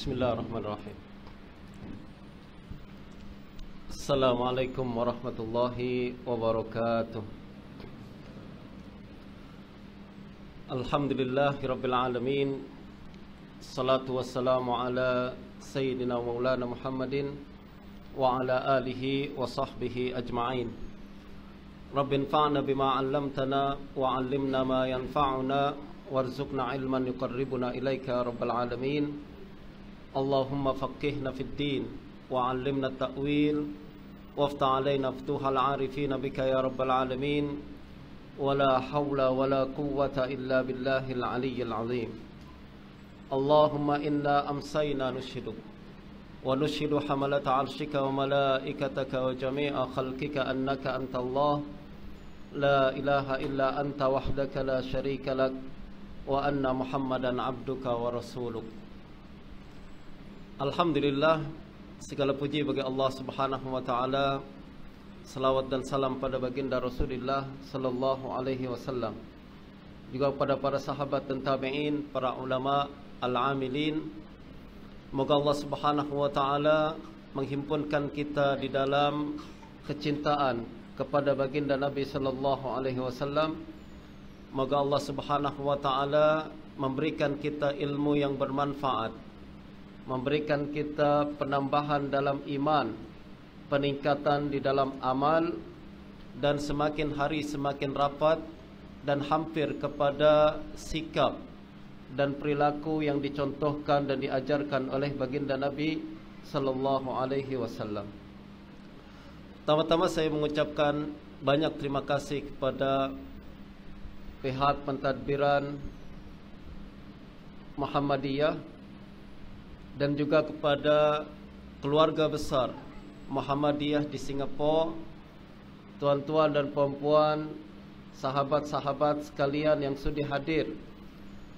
بسم الله الرحمن الرحيم السلام عليكم ورحمة الله وبركاته الحمد لله رب العالمين الصلاة والسلام على سيدنا مولانا محمد وعلى آله وصحبه أجمعين رب انفعنا بما علمتنا وعلمنا ما ينفعنا وارزقنا علما يقربنا إليك يا رب العالمين اللهم فقهنا في الدين وعلمنا التأويل وافتح علينا فتوح العارفين بك يا رب العالمين ولا حول ولا قوة إلا بالله العلي العظيم اللهم إنا أمسينا نشهدك ونشهد حملة عرشك وملائكتك وجميع خلقك أنك أنت الله لا إله إلا أنت وحدك لا شريك لك وأن محمدا عبدك ورسولك Alhamdulillah segala puji bagi Allah Subhanahu wa taala. Selawat dan salam pada baginda Rasulullah sallallahu alaihi wasallam. Juga pada para sahabat dan tabi'in, para ulama, al-amilin. Moga Allah Subhanahu wa taala menghimpunkan kita di dalam kecintaan kepada baginda Nabi sallallahu alaihi wasallam. Moga Allah Subhanahu wa taala memberikan kita ilmu yang bermanfaat memberikan kita penambahan dalam iman, peningkatan di dalam amal dan semakin hari semakin rapat dan hampir kepada sikap dan perilaku yang dicontohkan dan diajarkan oleh baginda Nabi sallallahu alaihi wasallam. Pertama-tama saya mengucapkan banyak terima kasih kepada pihak pentadbiran Muhammadiyah dan juga kepada keluarga besar Muhammadiyah di Singapura, tuan-tuan dan puan-puan, sahabat-sahabat sekalian yang sudah hadir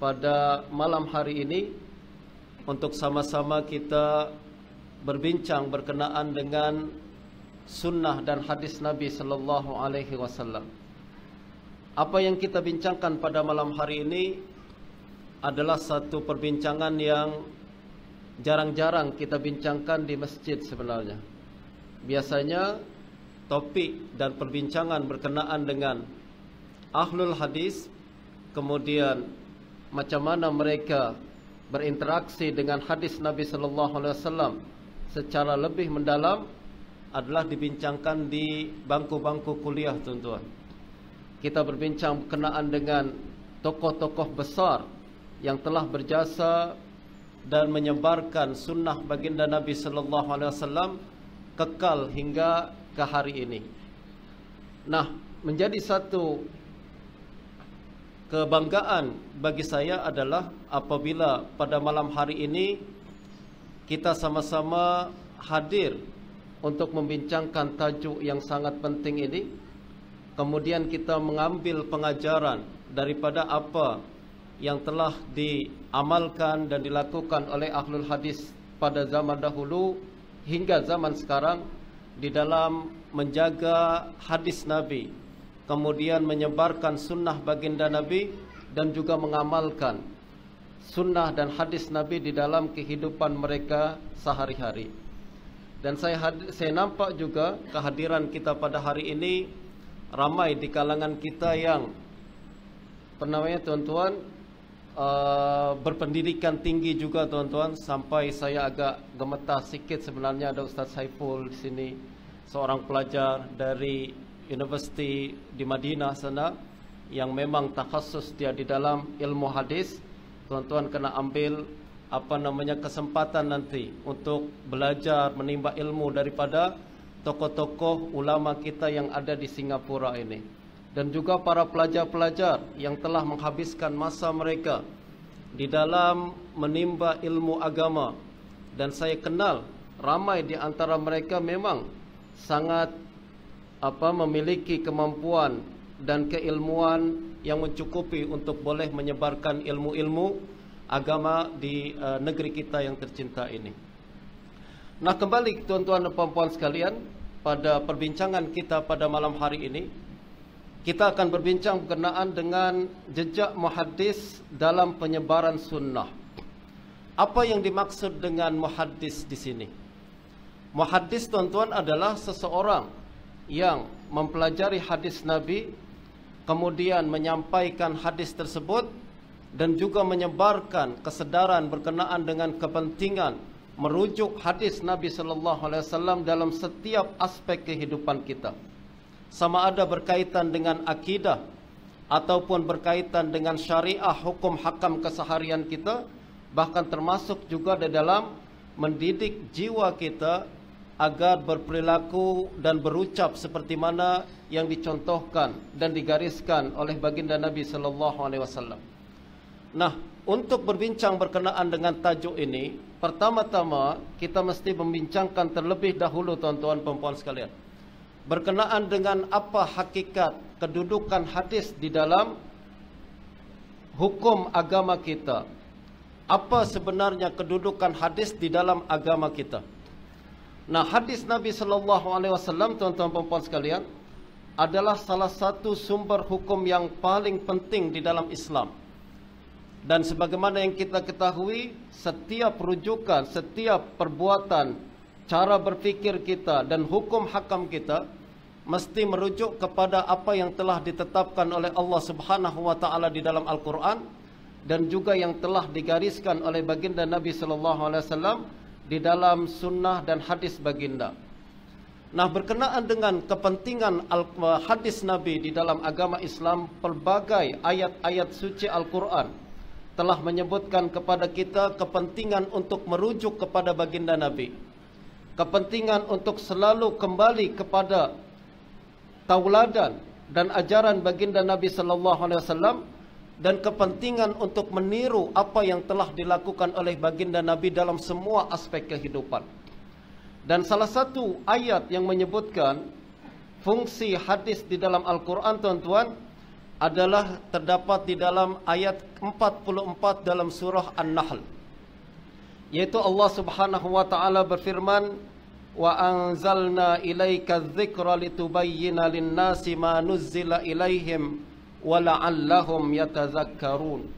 pada malam hari ini untuk sama-sama kita berbincang berkenaan dengan sunnah dan hadis Nabi sallallahu alaihi wasallam. Apa yang kita bincangkan pada malam hari ini adalah satu perbincangan yang jarang-jarang kita bincangkan di masjid sebenarnya. Biasanya topik dan perbincangan berkenaan dengan ahlul hadis kemudian macam mana mereka berinteraksi dengan hadis Nabi sallallahu alaihi wasallam secara lebih mendalam adalah dibincangkan di bangku-bangku kuliah tuan-tuan. Kita berbincang berkenaan dengan tokoh-tokoh besar yang telah berjasa dan menyebarkan sunnah baginda Nabi sallallahu alaihi wasallam kekal hingga ke hari ini. Nah, menjadi satu kebanggaan bagi saya adalah apabila pada malam hari ini kita sama-sama hadir untuk membincangkan tajuk yang sangat penting ini. Kemudian kita mengambil pengajaran daripada apa yang telah diamalkan dan dilakukan oleh ahlul hadis pada zaman dahulu hingga zaman sekarang di dalam menjaga hadis Nabi kemudian menyebarkan sunnah baginda Nabi dan juga mengamalkan sunnah dan hadis Nabi di dalam kehidupan mereka sehari-hari dan saya, saya nampak juga kehadiran kita pada hari ini ramai di kalangan kita yang pernah tuan-tuan uh, berpendidikan tinggi juga tuan-tuan sampai saya agak gemetar sikit sebenarnya ada Ustaz Saiful di sini seorang pelajar dari universiti di Madinah sana yang memang takhasus dia di dalam ilmu hadis tuan-tuan kena ambil apa namanya kesempatan nanti untuk belajar menimba ilmu daripada tokoh-tokoh ulama kita yang ada di Singapura ini dan juga para pelajar-pelajar yang telah menghabiskan masa mereka di dalam menimba ilmu agama dan saya kenal ramai di antara mereka memang sangat apa memiliki kemampuan dan keilmuan yang mencukupi untuk boleh menyebarkan ilmu-ilmu agama di uh, negeri kita yang tercinta ini. Nah, kembali tuan-tuan dan puan-puan sekalian pada perbincangan kita pada malam hari ini, kita akan berbincang berkenaan dengan jejak muhaddis dalam penyebaran sunnah. Apa yang dimaksud dengan muhaddis di sini? Muhaddis tuan-tuan adalah seseorang yang mempelajari hadis Nabi kemudian menyampaikan hadis tersebut dan juga menyebarkan kesedaran berkenaan dengan kepentingan merujuk hadis Nabi sallallahu alaihi wasallam dalam setiap aspek kehidupan kita sama ada berkaitan dengan akidah ataupun berkaitan dengan syariah hukum hakam keseharian kita bahkan termasuk juga di dalam mendidik jiwa kita agar berperilaku dan berucap seperti mana yang dicontohkan dan digariskan oleh baginda Nabi sallallahu alaihi wasallam. Nah, untuk berbincang berkenaan dengan tajuk ini, pertama-tama kita mesti membincangkan terlebih dahulu tuan-tuan puan sekalian berkenaan dengan apa hakikat kedudukan hadis di dalam hukum agama kita. Apa sebenarnya kedudukan hadis di dalam agama kita? Nah, hadis Nabi sallallahu alaihi wasallam tuan-tuan puan-puan sekalian adalah salah satu sumber hukum yang paling penting di dalam Islam. Dan sebagaimana yang kita ketahui, setiap rujukan, setiap perbuatan cara berfikir kita dan hukum hakam kita mesti merujuk kepada apa yang telah ditetapkan oleh Allah Subhanahu wa taala di dalam Al-Qur'an dan juga yang telah digariskan oleh baginda Nabi sallallahu alaihi wasallam di dalam sunnah dan hadis baginda. Nah, berkenaan dengan kepentingan al eh, hadis Nabi di dalam agama Islam, pelbagai ayat-ayat suci Al-Qur'an telah menyebutkan kepada kita kepentingan untuk merujuk kepada baginda Nabi kepentingan untuk selalu kembali kepada tauladan dan ajaran baginda Nabi sallallahu alaihi wasallam dan kepentingan untuk meniru apa yang telah dilakukan oleh baginda Nabi dalam semua aspek kehidupan. Dan salah satu ayat yang menyebutkan fungsi hadis di dalam Al-Quran tuan-tuan adalah terdapat di dalam ayat 44 dalam surah An-Nahl yaitu Allah Subhanahu wa taala berfirman wa anzalna ilayka dzikra litubayyana lin-nasi ma nuzzila ilaihim wa la'allahum yatadhakkarun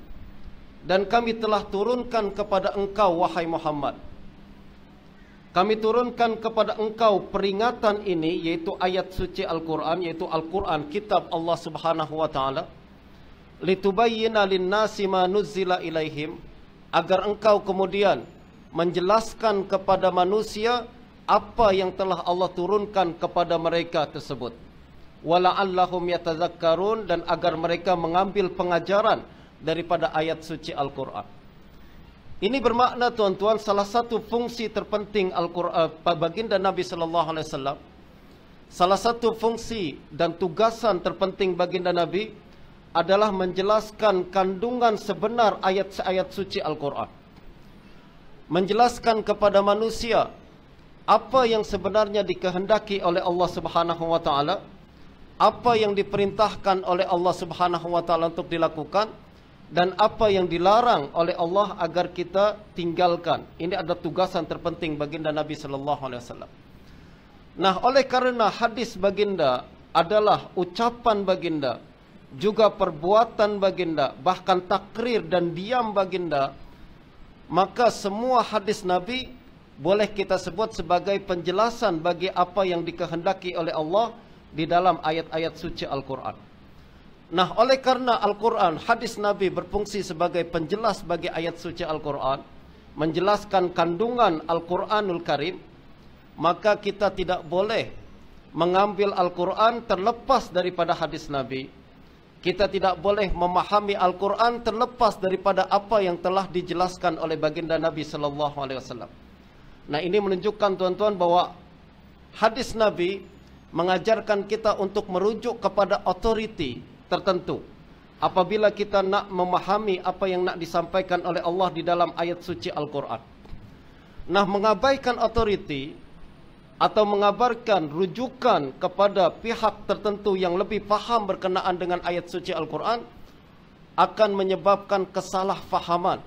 dan kami telah turunkan kepada engkau wahai Muhammad kami turunkan kepada engkau peringatan ini yaitu ayat suci Al-Qur'an yaitu Al-Qur'an kitab Allah Subhanahu wa taala litubayyana lin-nasi ma nuzzila ilaihim agar engkau kemudian menjelaskan kepada manusia apa yang telah Allah turunkan kepada mereka tersebut wala'allahum yatazakkarun dan agar mereka mengambil pengajaran daripada ayat suci Al-Quran ini bermakna tuan-tuan salah satu fungsi terpenting Al-Quran eh, bagi Nabi sallallahu alaihi wasallam salah satu fungsi dan tugasan terpenting bagi Nabi adalah menjelaskan kandungan sebenar ayat-ayat suci Al-Quran menjelaskan kepada manusia apa yang sebenarnya dikehendaki oleh Allah Subhanahu wa taala, apa yang diperintahkan oleh Allah Subhanahu wa taala untuk dilakukan dan apa yang dilarang oleh Allah agar kita tinggalkan. Ini adalah tugasan terpenting baginda Nabi sallallahu alaihi wasallam. Nah, oleh karena hadis baginda adalah ucapan baginda juga perbuatan baginda, bahkan takrir dan diam baginda maka semua hadis Nabi boleh kita sebut sebagai penjelasan bagi apa yang dikehendaki oleh Allah di dalam ayat-ayat suci Al-Quran. Nah, oleh karena Al-Quran, hadis Nabi berfungsi sebagai penjelas bagi ayat suci Al-Quran, menjelaskan kandungan Al-Quranul Karim, maka kita tidak boleh mengambil Al-Quran terlepas daripada hadis Nabi. Kita tidak boleh memahami Al-Quran terlepas daripada apa yang telah dijelaskan oleh baginda Nabi Sallallahu Alaihi Wasallam. Nah ini menunjukkan tuan-tuan bahwa hadis Nabi mengajarkan kita untuk merujuk kepada authority tertentu. Apabila kita nak memahami apa yang nak disampaikan oleh Allah di dalam ayat suci Al-Quran. Nah mengabaikan authority atau mengabarkan rujukan kepada pihak tertentu yang lebih faham berkenaan dengan ayat suci Al-Quran akan menyebabkan kesalahfahaman.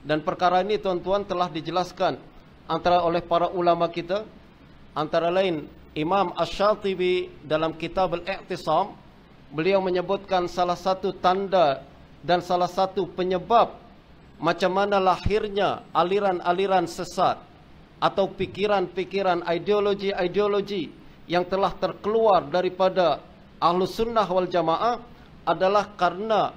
Dan perkara ini tuan-tuan telah dijelaskan antara oleh para ulama kita, antara lain Imam Ash-Shatibi dalam kitab Al-Iqtisam, beliau menyebutkan salah satu tanda dan salah satu penyebab macam mana lahirnya aliran-aliran sesat atau pikiran-pikiran ideologi-ideologi yang telah terkeluar daripada Ahlus Sunnah wal Jamaah adalah karena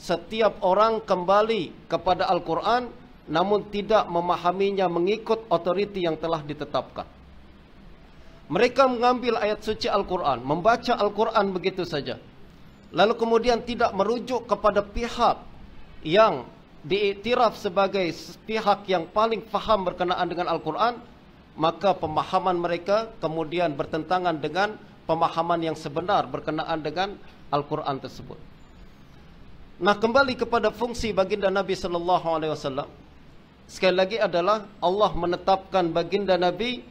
setiap orang kembali kepada Al-Quran namun tidak memahaminya mengikut otoriti yang telah ditetapkan. Mereka mengambil ayat suci Al-Quran, membaca Al-Quran begitu saja. Lalu kemudian tidak merujuk kepada pihak yang diiktiraf sebagai pihak yang paling faham berkenaan dengan Al-Quran, maka pemahaman mereka kemudian bertentangan dengan pemahaman yang sebenar berkenaan dengan Al-Quran tersebut. Nah, kembali kepada fungsi baginda Nabi sallallahu alaihi wasallam. Sekali lagi adalah Allah menetapkan baginda Nabi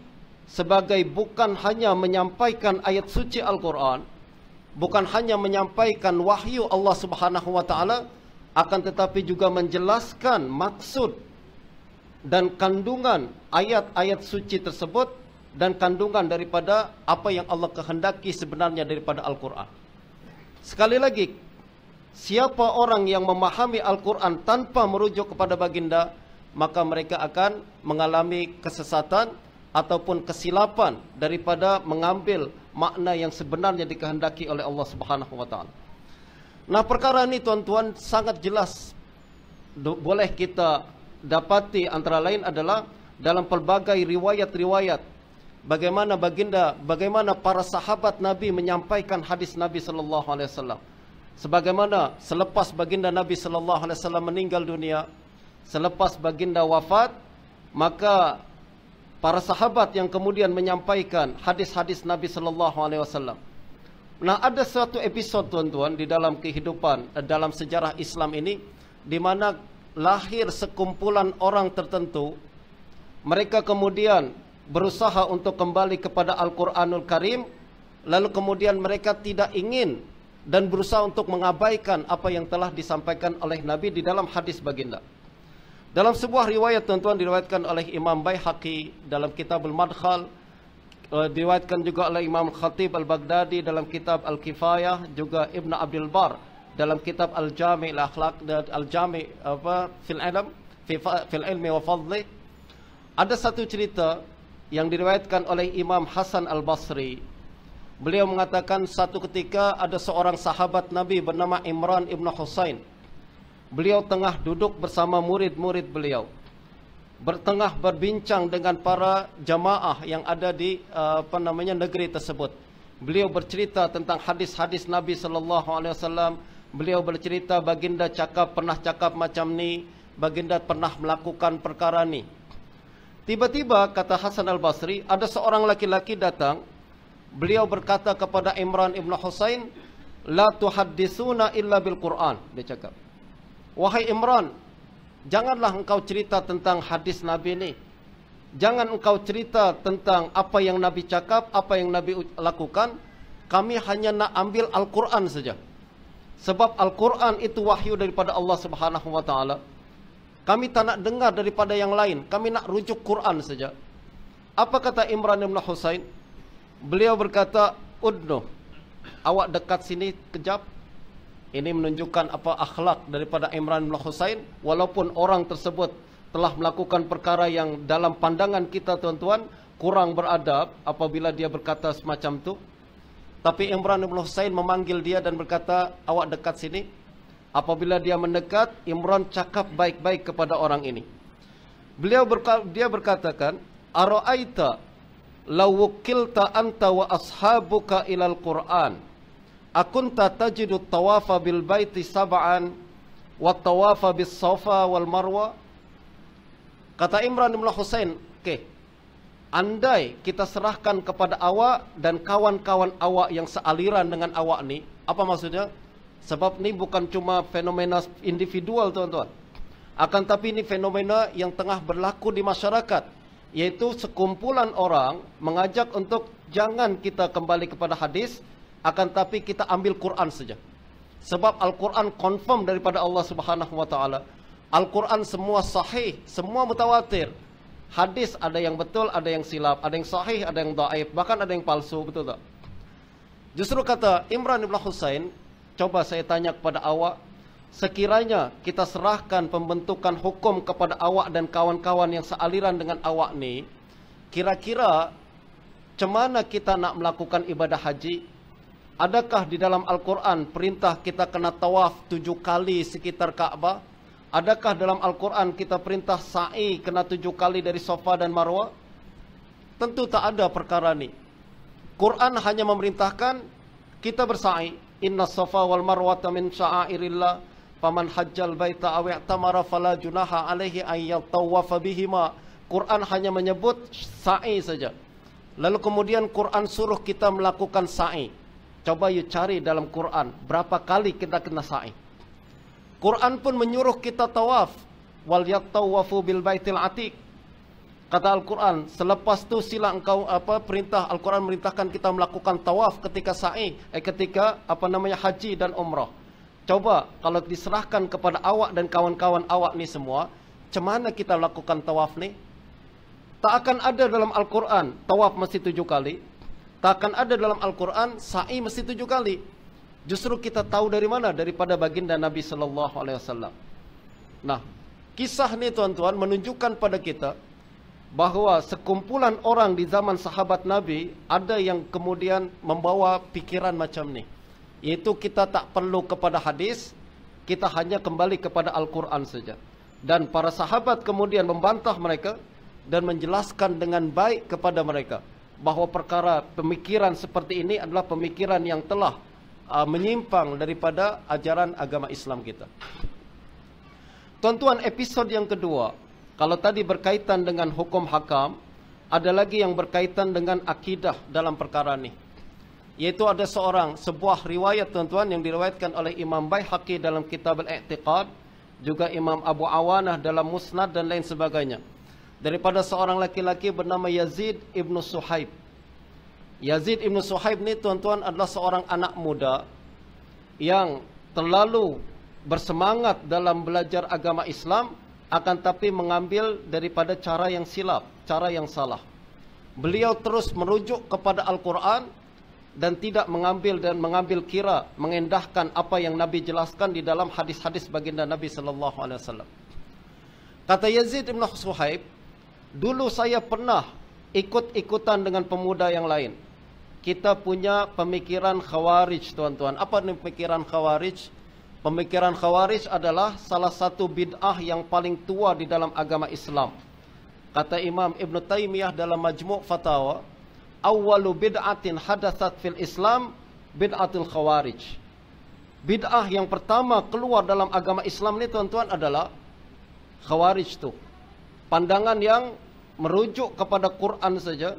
sebagai bukan hanya menyampaikan ayat suci Al-Quran, bukan hanya menyampaikan wahyu Allah Subhanahu wa taala, akan tetapi juga menjelaskan maksud dan kandungan ayat-ayat suci tersebut dan kandungan daripada apa yang Allah kehendaki sebenarnya daripada Al-Quran. Sekali lagi, siapa orang yang memahami Al-Quran tanpa merujuk kepada baginda, maka mereka akan mengalami kesesatan ataupun kesilapan daripada mengambil makna yang sebenarnya dikehendaki oleh Allah Subhanahu Wataala. Nah perkara ini tuan-tuan sangat jelas boleh kita dapati antara lain adalah dalam pelbagai riwayat-riwayat bagaimana baginda bagaimana para sahabat Nabi menyampaikan hadis Nabi saw. sebagaimana selepas baginda Nabi saw meninggal dunia selepas baginda wafat maka para sahabat yang kemudian menyampaikan hadis-hadis Nabi saw. Nah, ada satu episod tuan-tuan di dalam kehidupan eh, dalam sejarah Islam ini di mana lahir sekumpulan orang tertentu mereka kemudian berusaha untuk kembali kepada Al-Qur'anul Karim lalu kemudian mereka tidak ingin dan berusaha untuk mengabaikan apa yang telah disampaikan oleh Nabi di dalam hadis baginda. Dalam sebuah riwayat tuan-tuan diriwayatkan oleh Imam Baihaqi dalam kitab Al-Madkhal, uh, diriwayatkan juga oleh Imam Khatib Al-Baghdadi dalam kitab Al-Kifayah juga Ibn Abdul Bar dalam kitab Al-Jami' Al-Akhlaq eh, Al-Jami' apa fil alam fi fil ilmi wa fadli ada satu cerita yang diriwayatkan oleh Imam Hasan Al-Basri Beliau mengatakan satu ketika ada seorang sahabat Nabi bernama Imran Ibn Husain. Beliau tengah duduk bersama murid-murid beliau bertengah berbincang dengan para jamaah yang ada di eh, apa namanya negeri tersebut. Beliau bercerita tentang hadis-hadis Nabi sallallahu alaihi wasallam. Beliau bercerita baginda cakap pernah cakap macam ni, baginda pernah melakukan perkara ni. Tiba-tiba kata Hasan al-Basri, ada seorang laki-laki datang. Beliau berkata kepada Imran ibn Husain, "La tuhaddisuna illa bil Quran." Dia cakap. "Wahai Imran, janganlah engkau cerita tentang hadis Nabi ini. Jangan engkau cerita tentang apa yang Nabi cakap, apa yang Nabi lakukan. Kami hanya nak ambil Al-Quran saja. Sebab Al-Quran itu wahyu daripada Allah Subhanahu Wa Kami tak nak dengar daripada yang lain. Kami nak rujuk Quran saja. Apa kata Imran bin Husain? Beliau berkata, Udnu, awak dekat sini kejap, ini menunjukkan apa akhlak daripada Imran bin Husain walaupun orang tersebut telah melakukan perkara yang dalam pandangan kita tuan-tuan kurang beradab apabila dia berkata semacam tu tapi Imran bin Husain memanggil dia dan berkata awak dekat sini apabila dia mendekat Imran cakap baik-baik kepada orang ini beliau berka- dia berkatakan araaita law wukilta anta wa ashabuka ila al qur'an tak tajidu tawafa bil baiti sab'an wa tawafa bil safa wal marwa kata imran bin husain oke okay. andai kita serahkan kepada awak dan kawan-kawan awak yang sealiran dengan awak ni apa maksudnya sebab ni bukan cuma fenomena individual tuan-tuan akan tapi ini fenomena yang tengah berlaku di masyarakat yaitu sekumpulan orang mengajak untuk jangan kita kembali kepada hadis akan tapi kita ambil Quran saja sebab Al-Quran confirm daripada Allah Subhanahu wa Al-Quran semua sahih semua mutawatir hadis ada yang betul ada yang silap ada yang sahih ada yang dhaif bahkan ada yang palsu betul tak Justru kata Imran Ibn Hussein coba saya tanya kepada awak sekiranya kita serahkan pembentukan hukum kepada awak dan kawan-kawan yang sealiran dengan awak ni kira-kira Cemana kita nak melakukan ibadah haji? Adakah di dalam Al-Quran perintah kita kena tawaf tujuh kali sekitar Kaabah? Adakah dalam Al-Quran kita perintah sa'i kena tujuh kali dari sofa dan marwah? Tentu tak ada perkara ni. Quran hanya memerintahkan kita bersa'i. Inna sofa wal marwah min sya'airillah. Faman hajjal baita awi' tamara fala junaha alaihi ayyal tawafa bihima. Quran hanya menyebut sa'i saja. Lalu kemudian Quran suruh kita melakukan sa'i. Coba you cari dalam Quran berapa kali kita kena sa'i. Quran pun menyuruh kita tawaf. Wal yatawafu bil baitil atiq. Kata Al-Quran, selepas tu sila engkau apa perintah Al-Quran merintahkan kita melakukan tawaf ketika sa'i, eh, ketika apa namanya haji dan umrah. Coba kalau diserahkan kepada awak dan kawan-kawan awak ni semua, cemana kita lakukan tawaf ni? Tak akan ada dalam Al-Quran tawaf mesti tujuh kali takkan ada dalam Al-Quran sa'i mesti tujuh kali. Justru kita tahu dari mana? Daripada baginda Nabi Sallallahu Alaihi Wasallam. Nah, kisah ni tuan-tuan menunjukkan pada kita bahawa sekumpulan orang di zaman sahabat Nabi ada yang kemudian membawa pikiran macam ni. Iaitu kita tak perlu kepada hadis, kita hanya kembali kepada Al-Quran saja. Dan para sahabat kemudian membantah mereka dan menjelaskan dengan baik kepada mereka bahawa perkara pemikiran seperti ini adalah pemikiran yang telah uh, menyimpang daripada ajaran agama Islam kita. Tuan-tuan, episod yang kedua, kalau tadi berkaitan dengan hukum hakam, ada lagi yang berkaitan dengan akidah dalam perkara ini. Yaitu ada seorang, sebuah riwayat tuan-tuan yang diriwayatkan oleh Imam Bayhaqi dalam kitab Al-Iqtiqad, juga Imam Abu Awanah dalam Musnad dan lain sebagainya daripada seorang laki-laki bernama Yazid ibn Suhaib. Yazid ibn Suhaib ni tuan-tuan adalah seorang anak muda yang terlalu bersemangat dalam belajar agama Islam akan tapi mengambil daripada cara yang silap, cara yang salah. Beliau terus merujuk kepada Al-Quran dan tidak mengambil dan mengambil kira mengendahkan apa yang Nabi jelaskan di dalam hadis-hadis baginda Nabi sallallahu alaihi wasallam. Kata Yazid ibn Suhaib, dulu saya pernah ikut-ikutan dengan pemuda yang lain. Kita punya pemikiran khawarij, tuan-tuan. Apa ni pemikiran khawarij? Pemikiran khawarij adalah salah satu bid'ah yang paling tua di dalam agama Islam. Kata Imam Ibn Taymiyah dalam majmuk fatawa, awalu bid'atin hadasat fil Islam, bid'atul khawarij. Bid'ah yang pertama keluar dalam agama Islam ni tuan-tuan adalah khawarij tu. Pandangan yang merujuk kepada Quran saja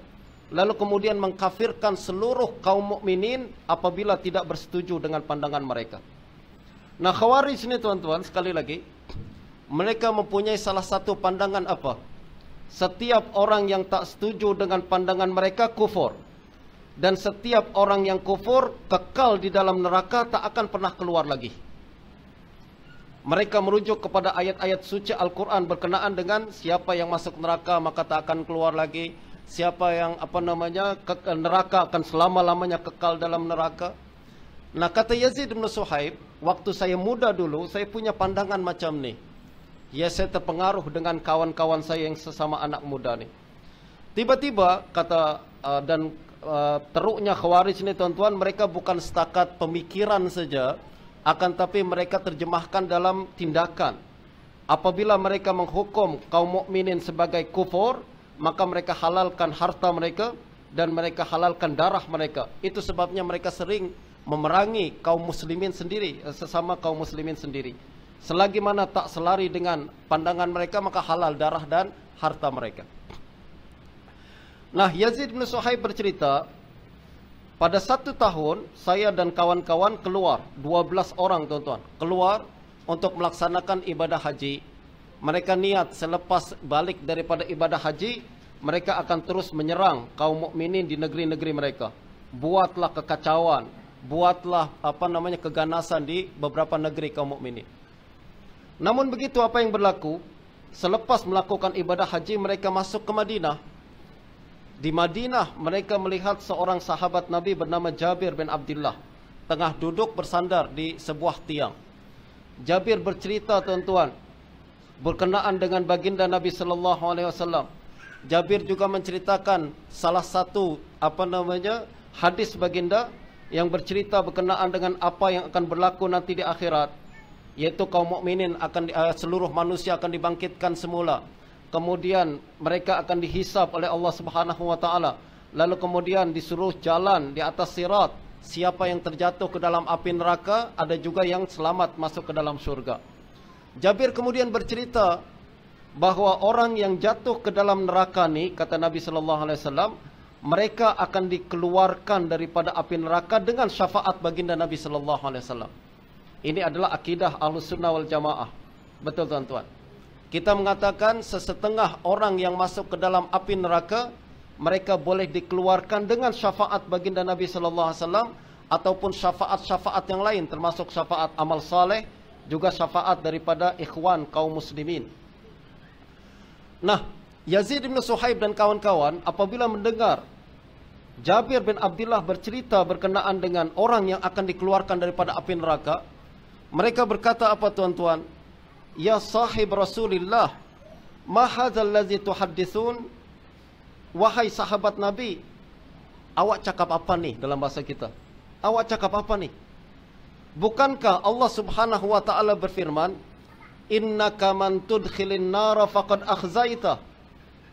lalu kemudian mengkafirkan seluruh kaum mukminin apabila tidak bersetuju dengan pandangan mereka. Nah, Khawarij ini tuan-tuan sekali lagi mereka mempunyai salah satu pandangan apa? Setiap orang yang tak setuju dengan pandangan mereka kufur. Dan setiap orang yang kufur kekal di dalam neraka tak akan pernah keluar lagi. Mereka merujuk kepada ayat-ayat suci Al-Quran berkenaan dengan siapa yang masuk neraka maka tak akan keluar lagi. Siapa yang apa namanya ke neraka akan selama-lamanya kekal dalam neraka. Nah kata Yazid bin Suhaib, waktu saya muda dulu saya punya pandangan macam ni. Ya saya terpengaruh dengan kawan-kawan saya yang sesama anak muda ni. Tiba-tiba kata uh, dan uh, teruknya khawarij ni tuan-tuan mereka bukan setakat pemikiran saja akan tapi mereka terjemahkan dalam tindakan apabila mereka menghukum kaum mukminin sebagai kufur maka mereka halalkan harta mereka dan mereka halalkan darah mereka itu sebabnya mereka sering memerangi kaum muslimin sendiri eh, sesama kaum muslimin sendiri selagi mana tak selari dengan pandangan mereka maka halal darah dan harta mereka nah Yazid bin Suhaib bercerita pada satu tahun, saya dan kawan-kawan keluar, 12 orang tuan-tuan, keluar untuk melaksanakan ibadah haji. Mereka niat selepas balik daripada ibadah haji, mereka akan terus menyerang kaum mukminin di negeri-negeri mereka. Buatlah kekacauan, buatlah apa namanya keganasan di beberapa negeri kaum mukminin. Namun begitu apa yang berlaku? Selepas melakukan ibadah haji mereka masuk ke Madinah, di Madinah mereka melihat seorang sahabat Nabi bernama Jabir bin Abdullah tengah duduk bersandar di sebuah tiang. Jabir bercerita tuan-tuan berkenaan dengan baginda Nabi sallallahu alaihi wasallam. Jabir juga menceritakan salah satu apa namanya hadis baginda yang bercerita berkenaan dengan apa yang akan berlaku nanti di akhirat yaitu kaum mukminin akan eh, seluruh manusia akan dibangkitkan semula kemudian mereka akan dihisap oleh Allah Subhanahu wa taala lalu kemudian disuruh jalan di atas sirat siapa yang terjatuh ke dalam api neraka ada juga yang selamat masuk ke dalam surga Jabir kemudian bercerita bahawa orang yang jatuh ke dalam neraka ni kata Nabi sallallahu alaihi wasallam mereka akan dikeluarkan daripada api neraka dengan syafaat baginda Nabi sallallahu alaihi wasallam ini adalah akidah Ahlus wal Jamaah betul tuan-tuan kita mengatakan sesetengah orang yang masuk ke dalam api neraka mereka boleh dikeluarkan dengan syafaat baginda Nabi sallallahu alaihi wasallam ataupun syafaat-syafaat yang lain termasuk syafaat amal saleh juga syafaat daripada ikhwan kaum muslimin. Nah, Yazid bin Suhaib dan kawan-kawan apabila mendengar Jabir bin Abdullah bercerita berkenaan dengan orang yang akan dikeluarkan daripada api neraka, mereka berkata apa tuan-tuan? Ya sahib Rasulullah Ma hadzal ladzi tuhaddithun Wahai sahabat Nabi Awak cakap apa ni dalam bahasa kita Awak cakap apa ni Bukankah Allah subhanahu wa ta'ala berfirman Innaka man tudkhilin nara faqad akhzaita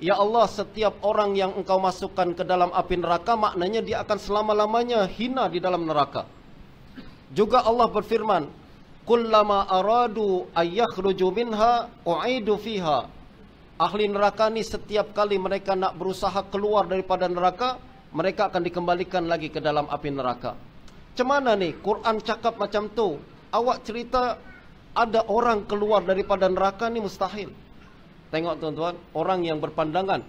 Ya Allah setiap orang yang engkau masukkan ke dalam api neraka Maknanya dia akan selama-lamanya hina di dalam neraka Juga Allah berfirman kullama aradu ayakhruju minha u'idu fiha ahli neraka ni setiap kali mereka nak berusaha keluar daripada neraka mereka akan dikembalikan lagi ke dalam api neraka macam mana ni Quran cakap macam tu awak cerita ada orang keluar daripada neraka ni mustahil tengok tuan-tuan orang yang berpandangan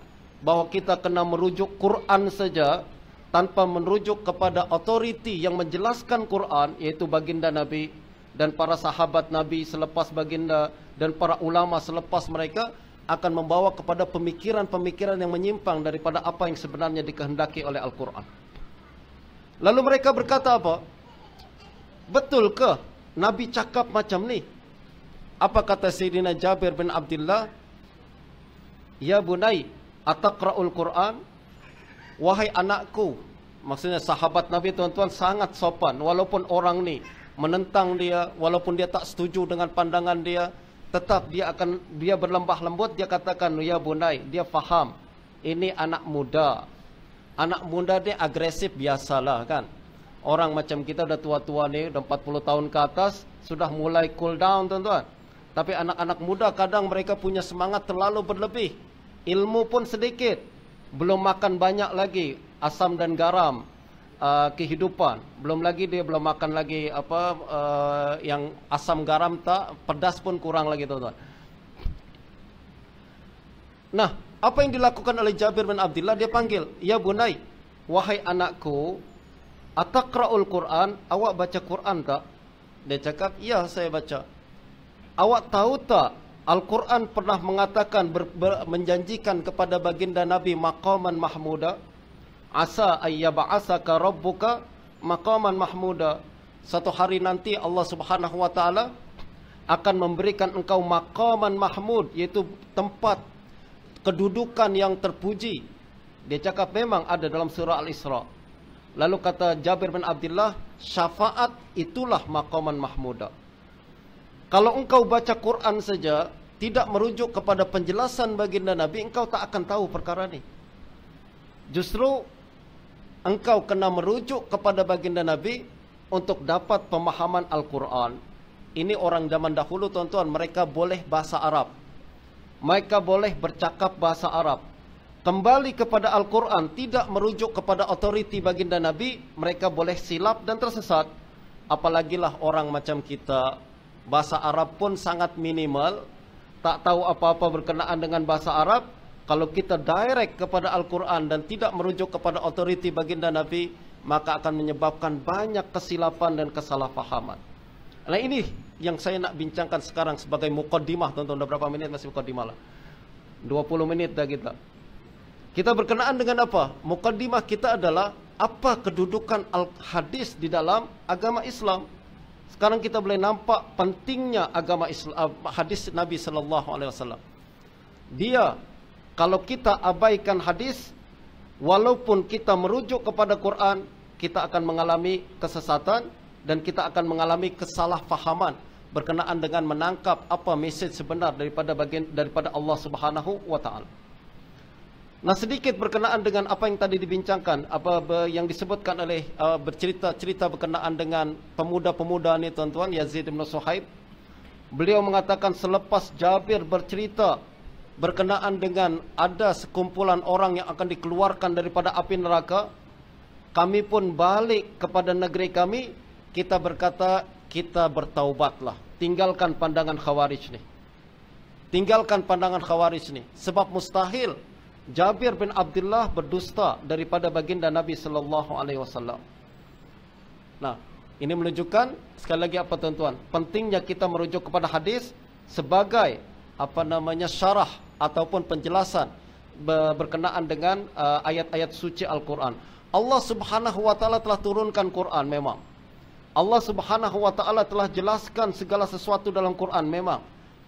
bahawa kita kena merujuk Quran saja tanpa merujuk kepada otoriti yang menjelaskan Quran iaitu baginda Nabi dan para sahabat Nabi selepas baginda dan para ulama selepas mereka akan membawa kepada pemikiran-pemikiran yang menyimpang daripada apa yang sebenarnya dikehendaki oleh Al-Quran. Lalu mereka berkata apa? Betul ke Nabi cakap macam ni? Apa kata Sayyidina Jabir bin Abdullah? Ya bunai, ataqra'ul Quran? Wahai anakku, maksudnya sahabat Nabi tuan-tuan sangat sopan walaupun orang ni menentang dia walaupun dia tak setuju dengan pandangan dia tetap dia akan dia berlembah lembut dia katakan ya bunai dia faham ini anak muda anak muda dia agresif biasalah kan orang macam kita dah tua-tua ni dah 40 tahun ke atas sudah mulai cool down tuan-tuan tapi anak-anak muda kadang mereka punya semangat terlalu berlebih ilmu pun sedikit belum makan banyak lagi asam dan garam Uh, kehidupan belum lagi dia belum makan lagi apa uh, yang asam garam tak pedas pun kurang lagi tu. nah apa yang dilakukan oleh Jabir bin Abdullah dia panggil ya bunai wahai anakku atakraul quran awak baca quran tak dia cakap ya saya baca awak tahu tak Al-Quran pernah mengatakan ber, ber, menjanjikan kepada baginda Nabi maqaman mahmuda asa ayyaba'asaka rabbuka maqaman mahmuda satu hari nanti Allah Subhanahu wa taala akan memberikan engkau maqaman mahmud yaitu tempat kedudukan yang terpuji dia cakap memang ada dalam surah al-isra lalu kata Jabir bin Abdullah syafaat itulah maqaman mahmuda kalau engkau baca Quran saja tidak merujuk kepada penjelasan baginda Nabi engkau tak akan tahu perkara ini justru engkau kena merujuk kepada baginda Nabi untuk dapat pemahaman Al-Quran. Ini orang zaman dahulu tuan-tuan, mereka boleh bahasa Arab. Mereka boleh bercakap bahasa Arab. Kembali kepada Al-Quran, tidak merujuk kepada otoriti baginda Nabi, mereka boleh silap dan tersesat. Apalagilah orang macam kita, bahasa Arab pun sangat minimal, tak tahu apa-apa berkenaan dengan bahasa Arab, kalau kita direct kepada Al-Quran dan tidak merujuk kepada otoriti baginda Nabi, maka akan menyebabkan banyak kesilapan dan kesalahpahaman. Nah ini yang saya nak bincangkan sekarang sebagai mukaddimah, tonton dah berapa menit masih mukaddimah lah. 20 minit dah kita. Lah. Kita berkenaan dengan apa? Mukaddimah kita adalah apa kedudukan al-hadis di dalam agama Islam. Sekarang kita boleh nampak pentingnya agama Islam, eh, hadis Nabi sallallahu alaihi wasallam. Dia kalau kita abaikan hadis walaupun kita merujuk kepada Quran kita akan mengalami kesesatan dan kita akan mengalami kesalahfahaman berkenaan dengan menangkap apa mesej sebenar daripada bagian daripada Allah Subhanahu wa Nah sedikit berkenaan dengan apa yang tadi dibincangkan apa yang disebutkan oleh uh, bercerita-cerita berkenaan dengan pemuda-pemuda ini tuan-tuan Yazid bin Suhaib. Beliau mengatakan selepas Jabir bercerita berkenaan dengan ada sekumpulan orang yang akan dikeluarkan daripada api neraka kami pun balik kepada negeri kami kita berkata kita bertaubatlah tinggalkan pandangan khawarij ni tinggalkan pandangan khawarij ni sebab mustahil Jabir bin Abdullah berdusta daripada baginda Nabi sallallahu alaihi wasallam nah ini menunjukkan sekali lagi apa tuan-tuan pentingnya kita merujuk kepada hadis sebagai apa namanya syarah ataupun penjelasan berkenaan dengan uh, ayat-ayat uh, suci Al-Qur'an. Allah Subhanahu wa taala telah turunkan Quran memang. Allah Subhanahu wa taala telah jelaskan segala sesuatu dalam Quran memang.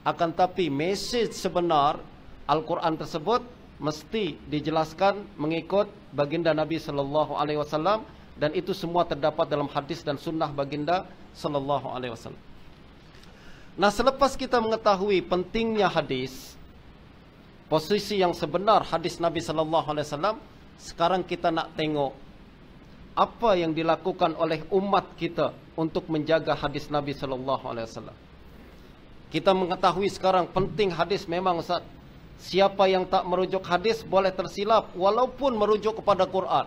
Akan tapi message sebenar Al-Quran tersebut mesti dijelaskan mengikut baginda Nabi sallallahu alaihi wasallam dan itu semua terdapat dalam hadis dan sunnah baginda sallallahu alaihi wasallam. Nah selepas kita mengetahui pentingnya hadis posisi yang sebenar hadis Nabi sallallahu alaihi wasallam sekarang kita nak tengok apa yang dilakukan oleh umat kita untuk menjaga hadis Nabi sallallahu alaihi wasallam. Kita mengetahui sekarang penting hadis memang Ustaz. Siapa yang tak merujuk hadis boleh tersilap walaupun merujuk kepada Quran.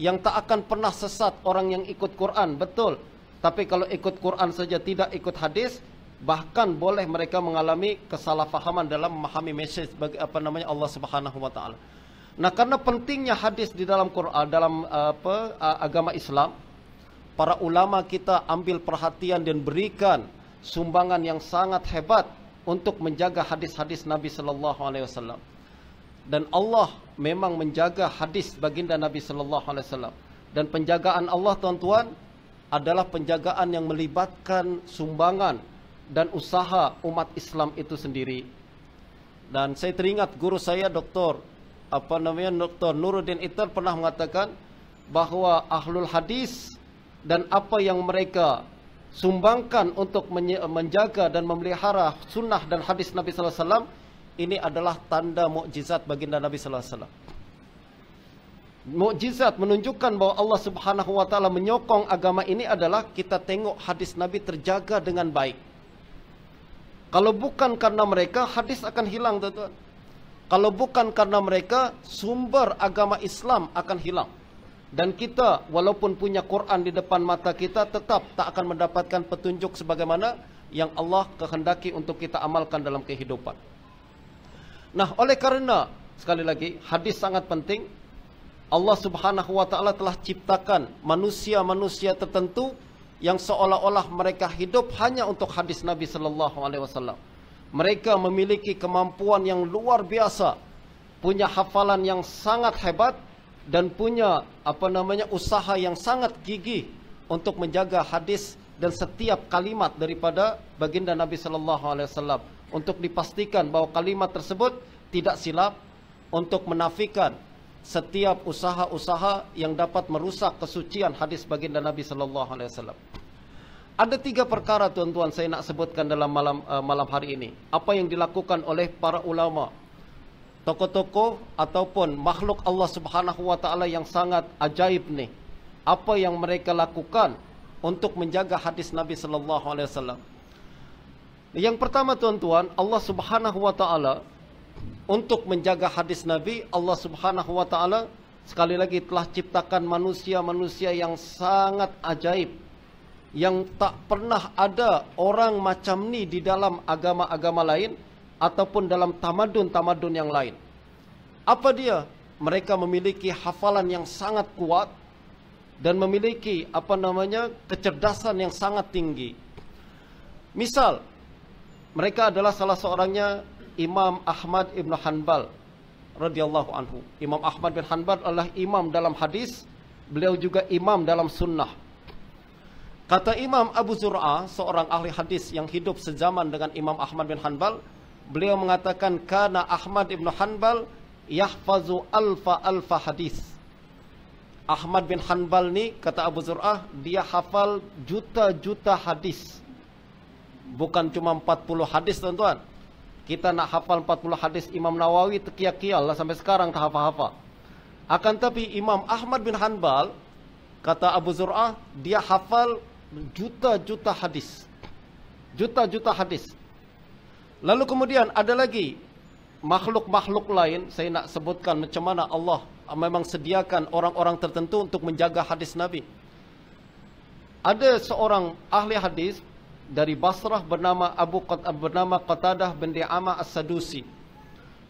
Yang tak akan pernah sesat orang yang ikut Quran, betul. Tapi kalau ikut Quran saja tidak ikut hadis, bahkan boleh mereka mengalami kesalahpahaman dalam memahami message apa namanya Allah Subhanahu wa taala. Nah, karena pentingnya hadis di dalam Quran dalam eh, apa eh, agama Islam, para ulama kita ambil perhatian dan berikan sumbangan yang sangat hebat untuk menjaga hadis-hadis Nabi sallallahu alaihi wasallam. Dan Allah memang menjaga hadis baginda Nabi sallallahu alaihi wasallam. Dan penjagaan Allah tuan-tuan adalah penjagaan yang melibatkan sumbangan dan usaha umat Islam itu sendiri. Dan saya teringat guru saya Dr. apa namanya Dr. Nuruddin Itar pernah mengatakan bahawa ahlul hadis dan apa yang mereka sumbangkan untuk menjaga dan memelihara sunnah dan hadis Nabi sallallahu alaihi wasallam ini adalah tanda mukjizat baginda Nabi sallallahu alaihi wasallam. Mukjizat menunjukkan bahwa Allah Subhanahu wa taala menyokong agama ini adalah kita tengok hadis Nabi terjaga dengan baik. Kalau bukan karena mereka, hadis akan hilang, tuan-tuan. Kalau bukan karena mereka, sumber agama Islam akan hilang. Dan kita, walaupun punya Quran di depan mata kita, tetap tak akan mendapatkan petunjuk sebagaimana yang Allah kehendaki untuk kita amalkan dalam kehidupan. Nah, oleh karena, sekali lagi, hadis sangat penting. Allah subhanahu wa ta'ala telah ciptakan manusia-manusia tertentu yang seolah-olah mereka hidup hanya untuk hadis Nabi sallallahu alaihi wasallam. Mereka memiliki kemampuan yang luar biasa, punya hafalan yang sangat hebat dan punya apa namanya usaha yang sangat gigih untuk menjaga hadis dan setiap kalimat daripada baginda Nabi sallallahu alaihi wasallam untuk dipastikan bahwa kalimat tersebut tidak silap untuk menafikan setiap usaha-usaha yang dapat merusak kesucian hadis baginda Nabi sallallahu alaihi wasallam. Ada tiga perkara tuan-tuan saya nak sebutkan dalam malam uh, malam hari ini. Apa yang dilakukan oleh para ulama tokoh-tokoh ataupun makhluk Allah Subhanahu wa taala yang sangat ajaib ni. Apa yang mereka lakukan untuk menjaga hadis Nabi sallallahu alaihi wasallam. Yang pertama tuan-tuan, Allah Subhanahu wa taala untuk menjaga hadis Nabi Allah Subhanahu wa taala sekali lagi telah ciptakan manusia-manusia yang sangat ajaib yang tak pernah ada orang macam ni di dalam agama-agama lain ataupun dalam tamadun-tamadun yang lain. Apa dia? Mereka memiliki hafalan yang sangat kuat dan memiliki apa namanya kecerdasan yang sangat tinggi. Misal, mereka adalah salah seorangnya Imam Ahmad ibn Hanbal radhiyallahu anhu. Imam Ahmad bin Hanbal adalah imam dalam hadis, beliau juga imam dalam sunnah. Kata Imam Abu Zur'a, seorang ahli hadis yang hidup sejaman dengan Imam Ahmad bin Hanbal, beliau mengatakan kana Ahmad ibn Hanbal yahfazu alfa alfa hadis. Ahmad bin Hanbal ni kata Abu Zur'a, dia hafal juta-juta hadis. Bukan cuma 40 hadis tuan-tuan, kita nak hafal 40 hadis Imam Nawawi terkiak-kiak lah sampai sekarang tak hafal-hafal. Akan tapi Imam Ahmad bin Hanbal, kata Abu Zur'ah, dia hafal juta-juta hadis. Juta-juta hadis. Lalu kemudian ada lagi makhluk-makhluk lain, saya nak sebutkan macam mana Allah memang sediakan orang-orang tertentu untuk menjaga hadis Nabi. Ada seorang ahli hadis, dari Basrah bernama Abu bernama Qatadah bin Di'ama As-Sadusi.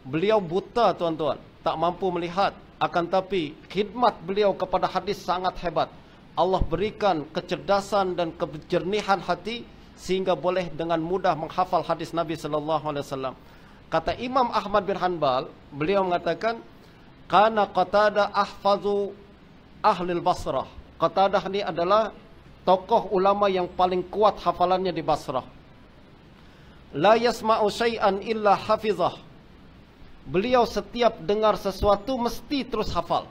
Beliau buta tuan-tuan, tak mampu melihat akan tapi khidmat beliau kepada hadis sangat hebat. Allah berikan kecerdasan dan kejernihan hati sehingga boleh dengan mudah menghafal hadis Nabi sallallahu alaihi wasallam. Kata Imam Ahmad bin Hanbal, beliau mengatakan kana Qatadah ahfazu ahli Basrah. Qatadah ni adalah tokoh ulama yang paling kuat hafalannya di Basrah. La yasma'u syai'an illa hafizah. Beliau setiap dengar sesuatu mesti terus hafal.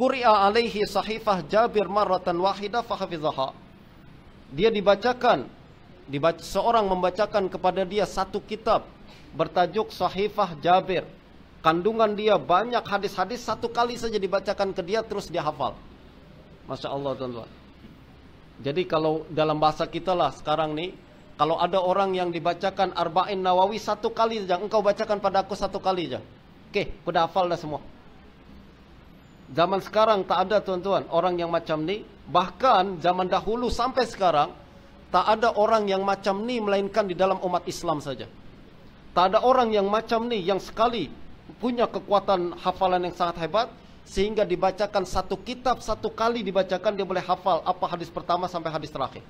Quri'a alaihi sahifah Jabir marratan wahida fa hafizaha. Dia dibacakan dibaca, seorang membacakan kepada dia satu kitab bertajuk Sahifah Jabir. Kandungan dia banyak hadis-hadis satu kali saja dibacakan ke dia terus dia hafal. Masya Allah tuan-tuan. Jadi kalau dalam bahasa kita lah sekarang nih, kalau ada orang yang dibacakan Arba'in Nawawi satu kali saja, engkau bacakan pada aku satu kali saja. Oke, aku udah hafal dah semua. Zaman sekarang tak ada tuan-tuan orang yang macam ni. Bahkan zaman dahulu sampai sekarang, tak ada orang yang macam ni melainkan di dalam umat Islam saja. Tak ada orang yang macam ni yang sekali punya kekuatan hafalan yang sangat hebat, sehingga dibacakan satu kitab satu kali dibacakan dia boleh hafal apa hadis pertama sampai hadis terakhir.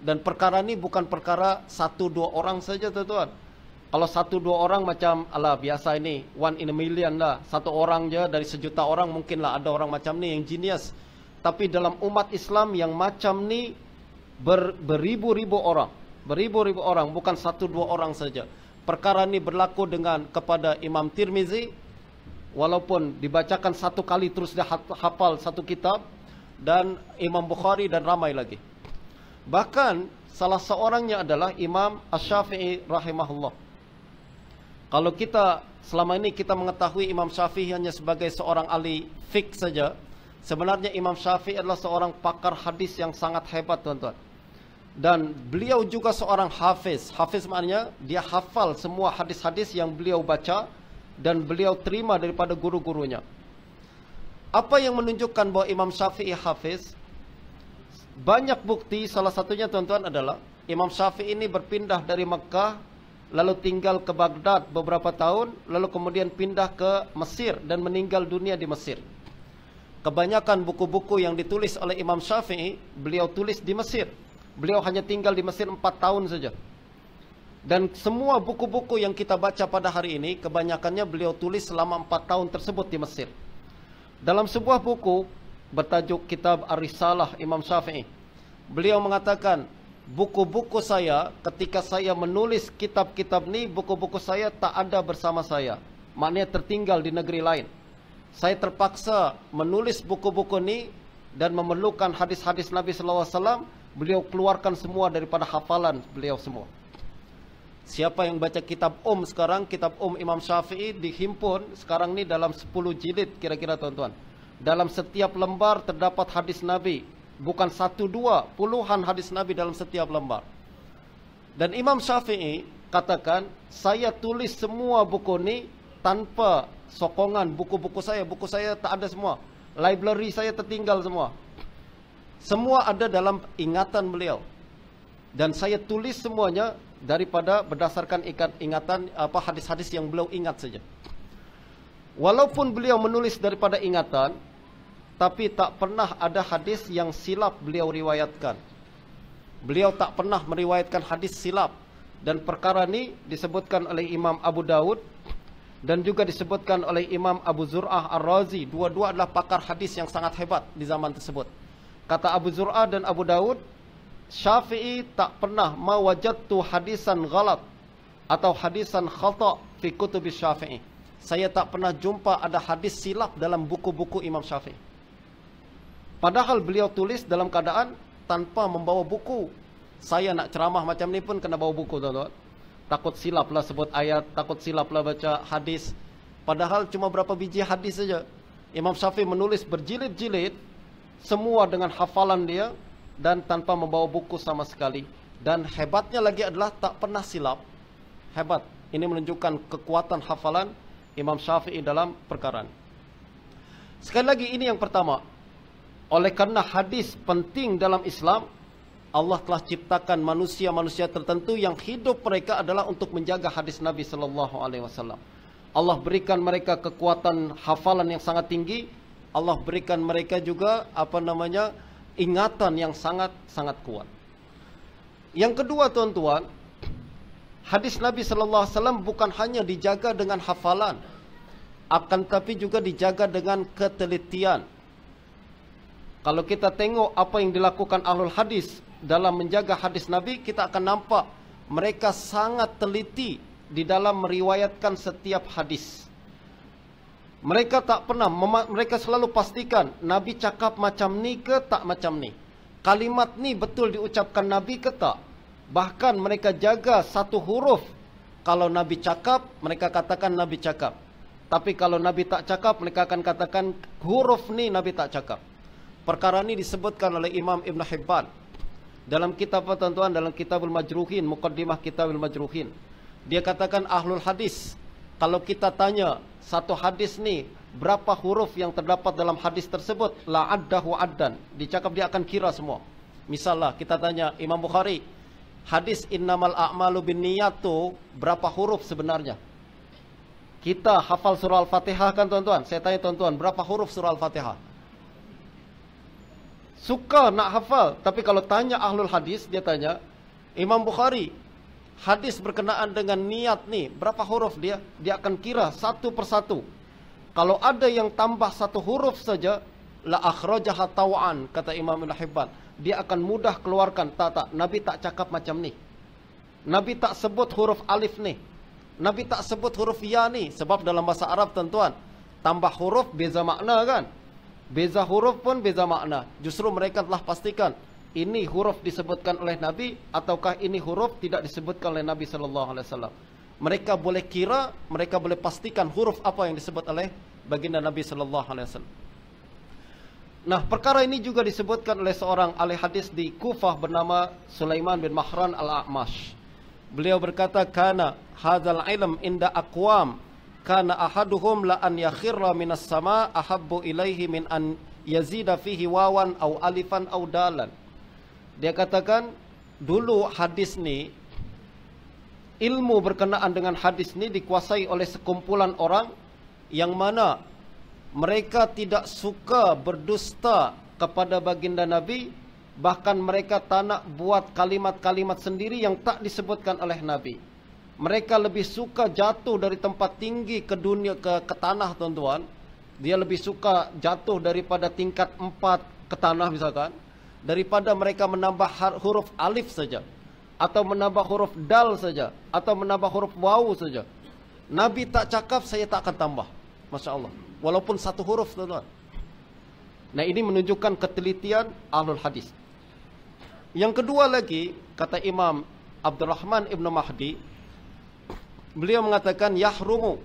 Dan perkara ini bukan perkara satu dua orang saja tuan-tuan. Kalau satu dua orang macam ala biasa ini one in a million lah. Satu orang saja dari sejuta orang mungkin lah ada orang macam ini yang jenius. Tapi dalam umat Islam yang macam ini ber, beribu-ribu orang. Beribu-ribu orang bukan satu dua orang saja. Perkara ini berlaku dengan kepada Imam Tirmizi walaupun dibacakan satu kali terus dah hafal satu kitab dan Imam Bukhari dan ramai lagi. Bahkan salah seorangnya adalah Imam Ash-Shafi'i rahimahullah. Kalau kita selama ini kita mengetahui Imam Syafi'i hanya sebagai seorang ahli fik saja, sebenarnya Imam Syafi'i adalah seorang pakar hadis yang sangat hebat tuan-tuan. Dan beliau juga seorang hafiz. Hafiz maknanya dia hafal semua hadis-hadis yang beliau baca dan beliau terima daripada guru-gurunya. Apa yang menunjukkan bahawa Imam Syafi'i Hafiz banyak bukti salah satunya tuan-tuan adalah Imam Syafi'i ini berpindah dari Mekah lalu tinggal ke Baghdad beberapa tahun lalu kemudian pindah ke Mesir dan meninggal dunia di Mesir. Kebanyakan buku-buku yang ditulis oleh Imam Syafi'i beliau tulis di Mesir. Beliau hanya tinggal di Mesir 4 tahun saja. Dan semua buku-buku yang kita baca pada hari ini kebanyakannya beliau tulis selama 4 tahun tersebut di Mesir. Dalam sebuah buku bertajuk Kitab Ar-Risalah Imam Syafi'i, beliau mengatakan, "Buku-buku saya ketika saya menulis kitab-kitab ni buku-buku saya tak ada bersama saya, maknanya tertinggal di negeri lain. Saya terpaksa menulis buku-buku ni dan memerlukan hadis-hadis Nabi sallallahu alaihi wasallam, beliau keluarkan semua daripada hafalan beliau semua." Siapa yang baca kitab Om sekarang, kitab Om Imam Syafi'i dihimpun sekarang ni dalam 10 jilid kira-kira tuan-tuan. Dalam setiap lembar terdapat hadis Nabi. Bukan satu dua, puluhan hadis Nabi dalam setiap lembar. Dan Imam Syafi'i katakan, saya tulis semua buku ni tanpa sokongan buku-buku saya. Buku saya tak ada semua. Library saya tertinggal semua. Semua ada dalam ingatan beliau. Dan saya tulis semuanya daripada berdasarkan ingatan apa hadis-hadis yang beliau ingat saja. Walaupun beliau menulis daripada ingatan, tapi tak pernah ada hadis yang silap beliau riwayatkan. Beliau tak pernah meriwayatkan hadis silap dan perkara ini disebutkan oleh Imam Abu Dawud dan juga disebutkan oleh Imam Abu Zur'ah Ar-Razi, dua-dua adalah pakar hadis yang sangat hebat di zaman tersebut. Kata Abu Zur'ah dan Abu Dawud. Syafi'i tak pernah mawajattu hadisan ghalat atau hadisan khata fi kutub Syafi'i. Saya tak pernah jumpa ada hadis silap dalam buku-buku Imam Syafi'i. Padahal beliau tulis dalam keadaan tanpa membawa buku. Saya nak ceramah macam ni pun kena bawa buku, tuan-tuan. Takut silaplah sebut ayat, takut silap lah baca hadis. Padahal cuma berapa biji hadis saja. Imam Syafi'i menulis berjilid-jilid semua dengan hafalan dia, dan tanpa membawa buku sama sekali dan hebatnya lagi adalah tak pernah silap hebat ini menunjukkan kekuatan hafalan Imam Syafi'i dalam perkara sekali lagi ini yang pertama oleh karena hadis penting dalam Islam Allah telah ciptakan manusia-manusia tertentu yang hidup mereka adalah untuk menjaga hadis Nabi sallallahu alaihi wasallam Allah berikan mereka kekuatan hafalan yang sangat tinggi Allah berikan mereka juga apa namanya ingatan yang sangat-sangat kuat. Yang kedua tuan-tuan, hadis Nabi sallallahu alaihi wasallam bukan hanya dijaga dengan hafalan, akan tapi juga dijaga dengan ketelitian. Kalau kita tengok apa yang dilakukan ahlul hadis dalam menjaga hadis Nabi, kita akan nampak mereka sangat teliti di dalam meriwayatkan setiap hadis. Mereka tak pernah mereka selalu pastikan nabi cakap macam ni ke tak macam ni. Kalimat ni betul diucapkan nabi ke tak? Bahkan mereka jaga satu huruf. Kalau nabi cakap, mereka katakan nabi cakap. Tapi kalau nabi tak cakap, mereka akan katakan huruf ni nabi tak cakap. Perkara ini disebutkan oleh Imam Ibn Hibban dalam kitab tuan-tuan dalam Kitabul Majruhin, muqaddimah Kitabul Majruhin. Dia katakan ahlul hadis kalau kita tanya satu hadis ni berapa huruf yang terdapat dalam hadis tersebut la adahu adan. dicakap dia akan kira semua misalnya kita tanya Imam Bukhari hadis innamal a'malu binniyatu berapa huruf sebenarnya kita hafal surah al-fatihah kan tuan-tuan saya tanya tuan-tuan berapa huruf surah al-fatihah suka nak hafal tapi kalau tanya ahlul hadis dia tanya Imam Bukhari hadis berkenaan dengan niat nih berapa huruf dia dia akan kira satu persatu kalau ada yang tambah satu huruf saja la akhrajah tawan kata Imam Ibn Hibban dia akan mudah keluarkan tak tak nabi tak cakap macam ni nabi tak sebut huruf alif ni nabi tak sebut huruf ya ni sebab dalam bahasa Arab tentuan tambah huruf beza makna kan beza huruf pun beza makna justru mereka telah pastikan ini huruf disebutkan oleh Nabi ataukah ini huruf tidak disebutkan oleh Nabi Shallallahu alaihi wasallam. Mereka boleh kira, mereka boleh pastikan huruf apa yang disebut oleh baginda Nabi Shallallahu alaihi wasallam. Nah, perkara ini juga disebutkan oleh seorang ahli hadis di Kufah bernama Sulaiman bin Mahran Al-Aqmash. Beliau berkata, karena hadzal ilm inda akwam karena ahaduhum la an yakhirra minas sama ahabbu ilaihi min an yazida fihi wawan aw alifan aw dalan." Dia katakan dulu hadis ni ilmu berkenaan dengan hadis ni dikuasai oleh sekumpulan orang yang mana mereka tidak suka berdusta kepada baginda Nabi bahkan mereka tak nak buat kalimat-kalimat sendiri yang tak disebutkan oleh Nabi. Mereka lebih suka jatuh dari tempat tinggi ke dunia ke, ke tanah tuan-tuan. Dia lebih suka jatuh daripada tingkat 4 ke tanah misalkan daripada mereka menambah huruf alif saja atau menambah huruf dal saja atau menambah huruf wawu saja nabi tak cakap saya tak akan tambah masya Allah. walaupun satu huruf tuan-tuan nah ini menunjukkan ketelitian ahlul hadis yang kedua lagi kata imam Abdul Rahman Ibn Mahdi beliau mengatakan yahrumu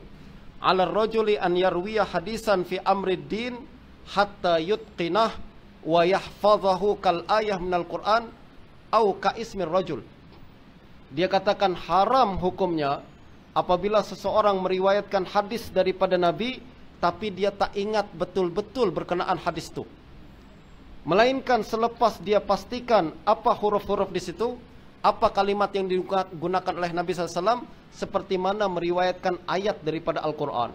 ala rajuli an yarwiya hadisan fi amri din hatta yutqinah wa yahfazahu kal ayah minal Quran au ka ismir rajul. Dia katakan haram hukumnya apabila seseorang meriwayatkan hadis daripada Nabi tapi dia tak ingat betul-betul berkenaan hadis itu. Melainkan selepas dia pastikan apa huruf-huruf di situ, apa kalimat yang digunakan oleh Nabi SAW, seperti mana meriwayatkan ayat daripada Al-Quran.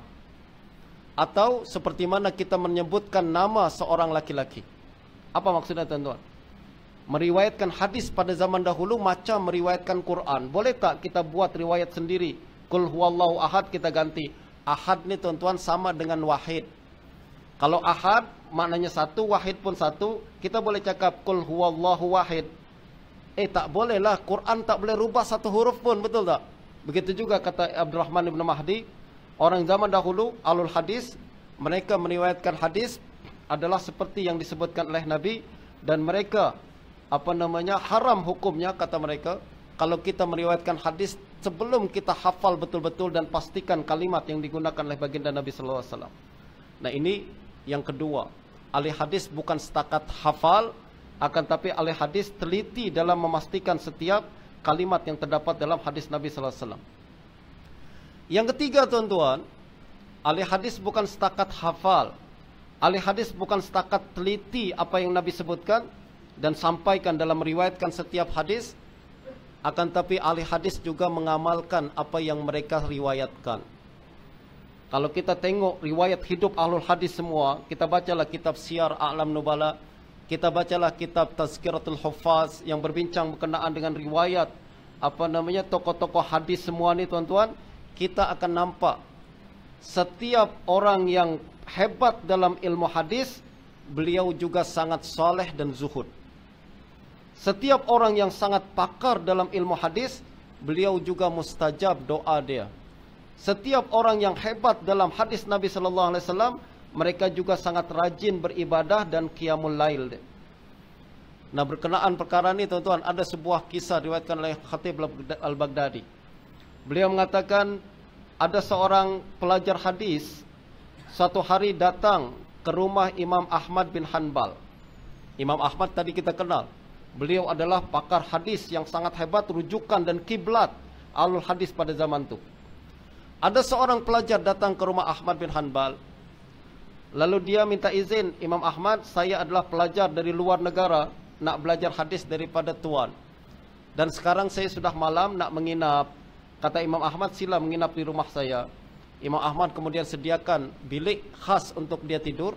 Atau seperti mana kita menyebutkan nama seorang laki-laki. Apa maksudnya tuan-tuan? Meriwayatkan hadis pada zaman dahulu macam meriwayatkan Quran. Boleh tak kita buat riwayat sendiri? Kul huwallahu ahad kita ganti. Ahad ni tuan-tuan sama dengan wahid. Kalau ahad maknanya satu, wahid pun satu. Kita boleh cakap kul huwallahu wahid. Eh tak bolehlah Quran tak boleh rubah satu huruf pun betul tak? Begitu juga kata Abdul Rahman Ibn Mahdi. Orang zaman dahulu alul hadis mereka meriwayatkan hadis adalah seperti yang disebutkan oleh Nabi dan mereka apa namanya haram hukumnya kata mereka kalau kita meriwayatkan hadis sebelum kita hafal betul-betul dan pastikan kalimat yang digunakan oleh baginda Nabi sallallahu alaihi wasallam. Nah ini yang kedua. Ahli hadis bukan setakat hafal akan tapi ahli hadis teliti dalam memastikan setiap kalimat yang terdapat dalam hadis Nabi sallallahu alaihi wasallam. Yang ketiga tuan-tuan, ahli hadis bukan setakat hafal Ahli hadis bukan setakat teliti apa yang Nabi sebutkan dan sampaikan dalam meriwayatkan setiap hadis akan tapi ahli hadis juga mengamalkan apa yang mereka riwayatkan. Kalau kita tengok riwayat hidup ahlul hadis semua, kita bacalah kitab Syiar A'lam Nubala, kita bacalah kitab Tazkiratul Huffaz yang berbincang berkenaan dengan riwayat apa namanya tokoh-tokoh hadis semua ni tuan-tuan, kita akan nampak setiap orang yang hebat dalam ilmu hadis, beliau juga sangat saleh dan zuhud. Setiap orang yang sangat pakar dalam ilmu hadis, beliau juga mustajab doa dia. Setiap orang yang hebat dalam hadis Nabi Sallallahu Alaihi Wasallam, mereka juga sangat rajin beribadah dan qiyamul lail. Nah berkenaan perkara ini tuan-tuan, ada sebuah kisah diriwayatkan oleh Khatib Al-Baghdadi. Beliau mengatakan ada seorang pelajar hadis satu hari datang ke rumah Imam Ahmad bin Hanbal. Imam Ahmad tadi kita kenal. Beliau adalah pakar hadis yang sangat hebat, rujukan dan kiblat alul hadis pada zaman itu. Ada seorang pelajar datang ke rumah Ahmad bin Hanbal. Lalu dia minta izin, Imam Ahmad, saya adalah pelajar dari luar negara, nak belajar hadis daripada tuan. Dan sekarang saya sudah malam nak menginap. Kata Imam Ahmad, sila menginap di rumah saya. Imam Ahmad kemudian sediakan bilik khas untuk dia tidur.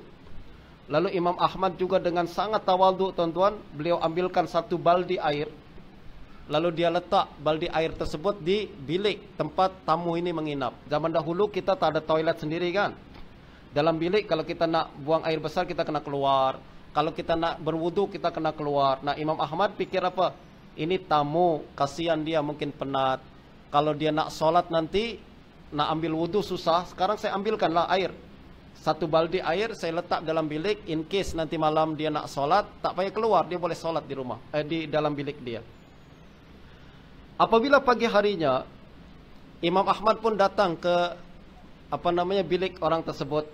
Lalu Imam Ahmad juga dengan sangat tawaldu tuan-tuan, beliau ambilkan satu baldi air. Lalu dia letak baldi air tersebut di bilik tempat tamu ini menginap. Zaman dahulu kita tak ada toilet sendiri kan. Dalam bilik kalau kita nak buang air besar kita kena keluar. Kalau kita nak berwudu kita kena keluar. Nah Imam Ahmad pikir apa? Ini tamu, kasihan dia mungkin penat. Kalau dia nak sholat nanti, nak ambil wudhu susah, sekarang saya ambilkanlah air. Satu baldi air saya letak dalam bilik in case nanti malam dia nak solat, tak payah keluar, dia boleh solat di rumah, eh, di dalam bilik dia. Apabila pagi harinya, Imam Ahmad pun datang ke apa namanya bilik orang tersebut.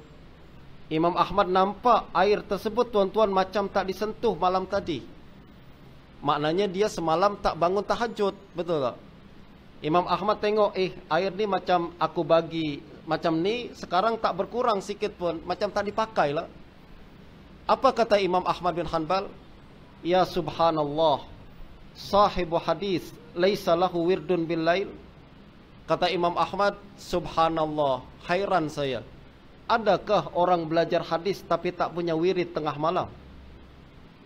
Imam Ahmad nampak air tersebut tuan-tuan macam tak disentuh malam tadi. Maknanya dia semalam tak bangun tahajud, betul tak? Imam Ahmad tengok eh air ni macam aku bagi macam ni sekarang tak berkurang sikit pun macam tak dipakai lah. Apa kata Imam Ahmad bin Hanbal? Ya subhanallah. Sahibu hadis laisa lahu wirdun bil lail. Kata Imam Ahmad, subhanallah, hairan saya. Adakah orang belajar hadis tapi tak punya wirid tengah malam?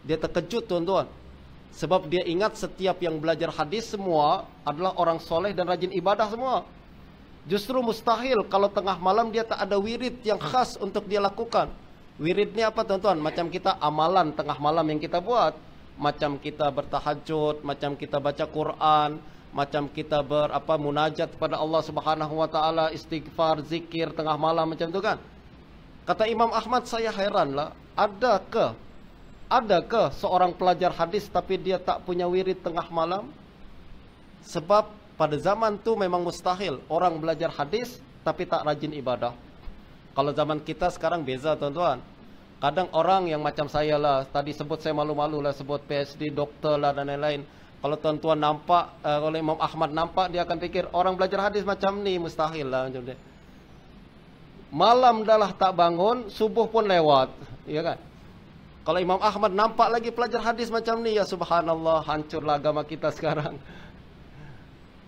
Dia terkejut tuan-tuan. Sebab dia ingat setiap yang belajar hadis semua adalah orang soleh dan rajin ibadah semua. Justru mustahil kalau tengah malam dia tak ada wirid yang khas untuk dia lakukan. Wirid ni apa tuan-tuan? Macam kita amalan tengah malam yang kita buat. Macam kita bertahajud, macam kita baca Quran, macam kita berapa munajat kepada Allah Subhanahu wa taala istighfar zikir tengah malam macam tu kan kata Imam Ahmad saya heranlah adakah adakah seorang pelajar hadis tapi dia tak punya wirid tengah malam? Sebab pada zaman tu memang mustahil orang belajar hadis tapi tak rajin ibadah. Kalau zaman kita sekarang beza tuan-tuan. Kadang orang yang macam saya lah, tadi sebut saya malu-malu lah, sebut PhD, doktor lah dan lain-lain. Kalau tuan-tuan nampak, uh, kalau Imam Ahmad nampak, dia akan fikir orang belajar hadis macam ni, mustahil lah macam dia. Malam dah lah tak bangun, subuh pun lewat. Ya kan? Kalau Imam Ahmad nampak lagi pelajar hadis macam ni, ya subhanallah, hancurlah agama kita sekarang.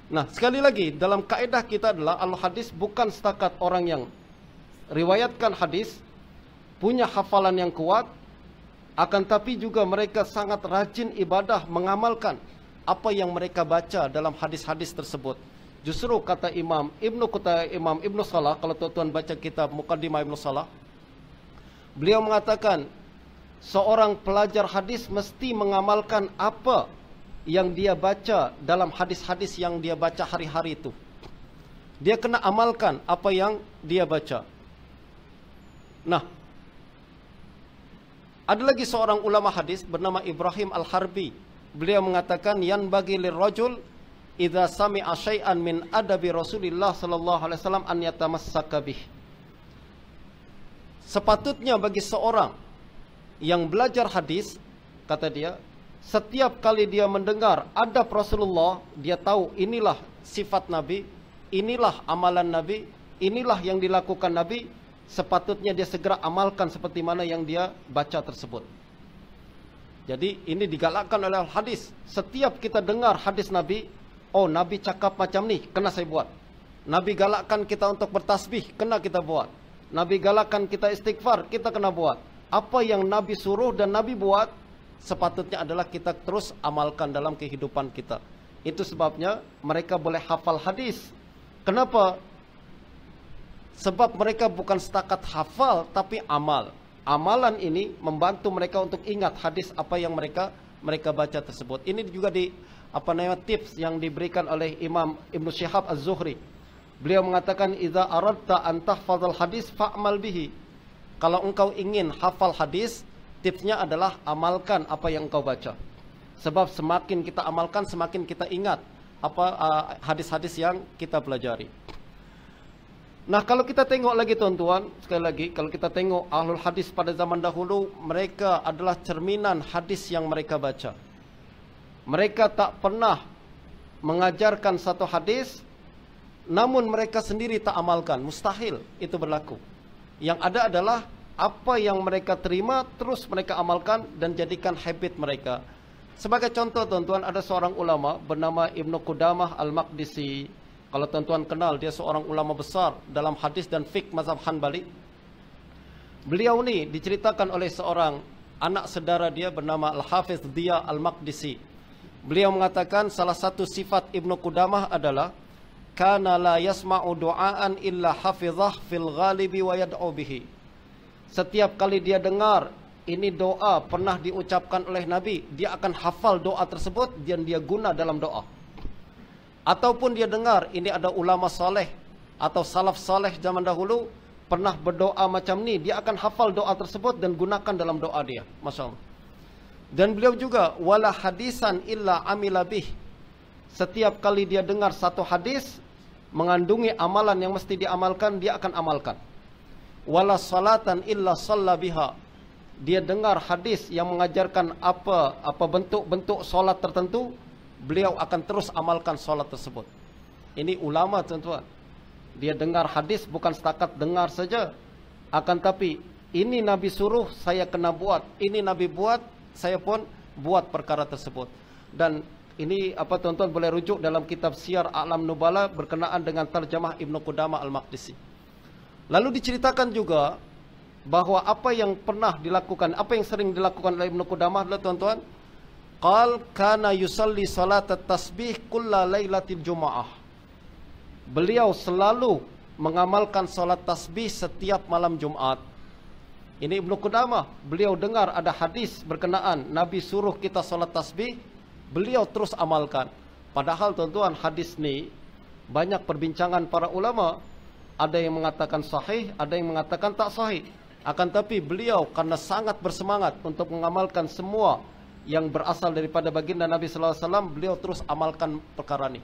Nah, sekali lagi, dalam kaedah kita adalah Al-Hadis bukan setakat orang yang riwayatkan hadis, punya hafalan yang kuat, akan tapi juga mereka sangat rajin ibadah mengamalkan apa yang mereka baca dalam hadis-hadis tersebut. Justru kata Imam Ibnu Kuta Imam Ibnu Salah kalau tuan-tuan baca kitab Muqaddimah Ibnu Salah, beliau mengatakan seorang pelajar hadis mesti mengamalkan apa yang dia baca dalam hadis-hadis yang dia baca hari-hari itu. Dia kena amalkan apa yang dia baca. Nah, ada lagi seorang ulama hadis bernama Ibrahim Al-Harbi. Beliau mengatakan, yang bagi lirrajul, Ida sami asyai'an min adabi Rasulillah sallallahu alaihi wasallam an yatamassaka Sepatutnya bagi seorang yang belajar hadis, kata dia, setiap kali dia mendengar ada Rasulullah, dia tahu inilah sifat Nabi, inilah amalan Nabi, inilah yang dilakukan Nabi, sepatutnya dia segera amalkan seperti mana yang dia baca tersebut. Jadi ini digalakkan oleh hadis. Setiap kita dengar hadis Nabi, oh Nabi cakap macam nih, kena saya buat. Nabi galakkan kita untuk bertasbih, kena kita buat. Nabi galakkan kita istighfar, kita kena buat. apa yang Nabi suruh dan Nabi buat sepatutnya adalah kita terus amalkan dalam kehidupan kita. Itu sebabnya mereka boleh hafal hadis. Kenapa? Sebab mereka bukan setakat hafal tapi amal. Amalan ini membantu mereka untuk ingat hadis apa yang mereka mereka baca tersebut. Ini juga di apa namanya tips yang diberikan oleh Imam Ibn Syihab Az-Zuhri. Beliau mengatakan, "Iza tak antah tahfazal hadis fa'mal bihi." Kalau engkau ingin hafal hadis, tipsnya adalah amalkan apa yang engkau baca. Sebab semakin kita amalkan, semakin kita ingat apa ah, hadis-hadis uh, yang kita pelajari. Nah, kalau kita tengok lagi tuan-tuan, sekali lagi kalau kita tengok ahlul hadis pada zaman dahulu, mereka adalah cerminan hadis yang mereka baca. Mereka tak pernah mengajarkan satu hadis namun mereka sendiri tak amalkan, mustahil itu berlaku. Yang ada adalah apa yang mereka terima terus mereka amalkan dan jadikan habit mereka. Sebagai contoh tuan-tuan ada seorang ulama bernama Ibn Qudamah Al-Maqdisi. Kalau tuan-tuan kenal dia seorang ulama besar dalam hadis dan fik mazhab Hanbali. Beliau ni diceritakan oleh seorang anak saudara dia bernama Al-Hafiz Dia Al-Maqdisi. Beliau mengatakan salah satu sifat Ibn Qudamah adalah kana la yasma'u du'aan illa hafizah fil ghalibi wa yad'u bihi. Setiap kali dia dengar ini doa pernah diucapkan oleh Nabi, dia akan hafal doa tersebut dan dia guna dalam doa. Ataupun dia dengar ini ada ulama saleh atau salaf saleh zaman dahulu pernah berdoa macam ni, dia akan hafal doa tersebut dan gunakan dalam doa dia. Masyaallah. Dan beliau juga wala hadisan illa amilabih setiap kali dia dengar satu hadis mengandungi amalan yang mesti diamalkan dia akan amalkan wala salatan illa salla dia dengar hadis yang mengajarkan apa apa bentuk-bentuk solat tertentu beliau akan terus amalkan solat tersebut ini ulama tuan-tuan dia dengar hadis bukan setakat dengar saja akan tapi ini nabi suruh saya kena buat ini nabi buat saya pun buat perkara tersebut dan ini apa tuan-tuan boleh rujuk dalam kitab Siar Alam Nubala berkenaan dengan terjemah Ibnu Qudamah Al-Maqdisi. Lalu diceritakan juga bahawa apa yang pernah dilakukan, apa yang sering dilakukan oleh Ibnu Qudamah adalah tuan-tuan, qal kana yusalli salat tasbih kulla laylatil Jum'ah. Beliau selalu mengamalkan salat tasbih setiap malam Jumaat. Ini Ibnu Qudamah, beliau dengar ada hadis berkenaan Nabi suruh kita salat tasbih beliau terus amalkan. Padahal tuan-tuan hadis ni banyak perbincangan para ulama. Ada yang mengatakan sahih, ada yang mengatakan tak sahih. Akan tapi beliau karena sangat bersemangat untuk mengamalkan semua yang berasal daripada baginda Nabi sallallahu alaihi wasallam, beliau terus amalkan perkara ni.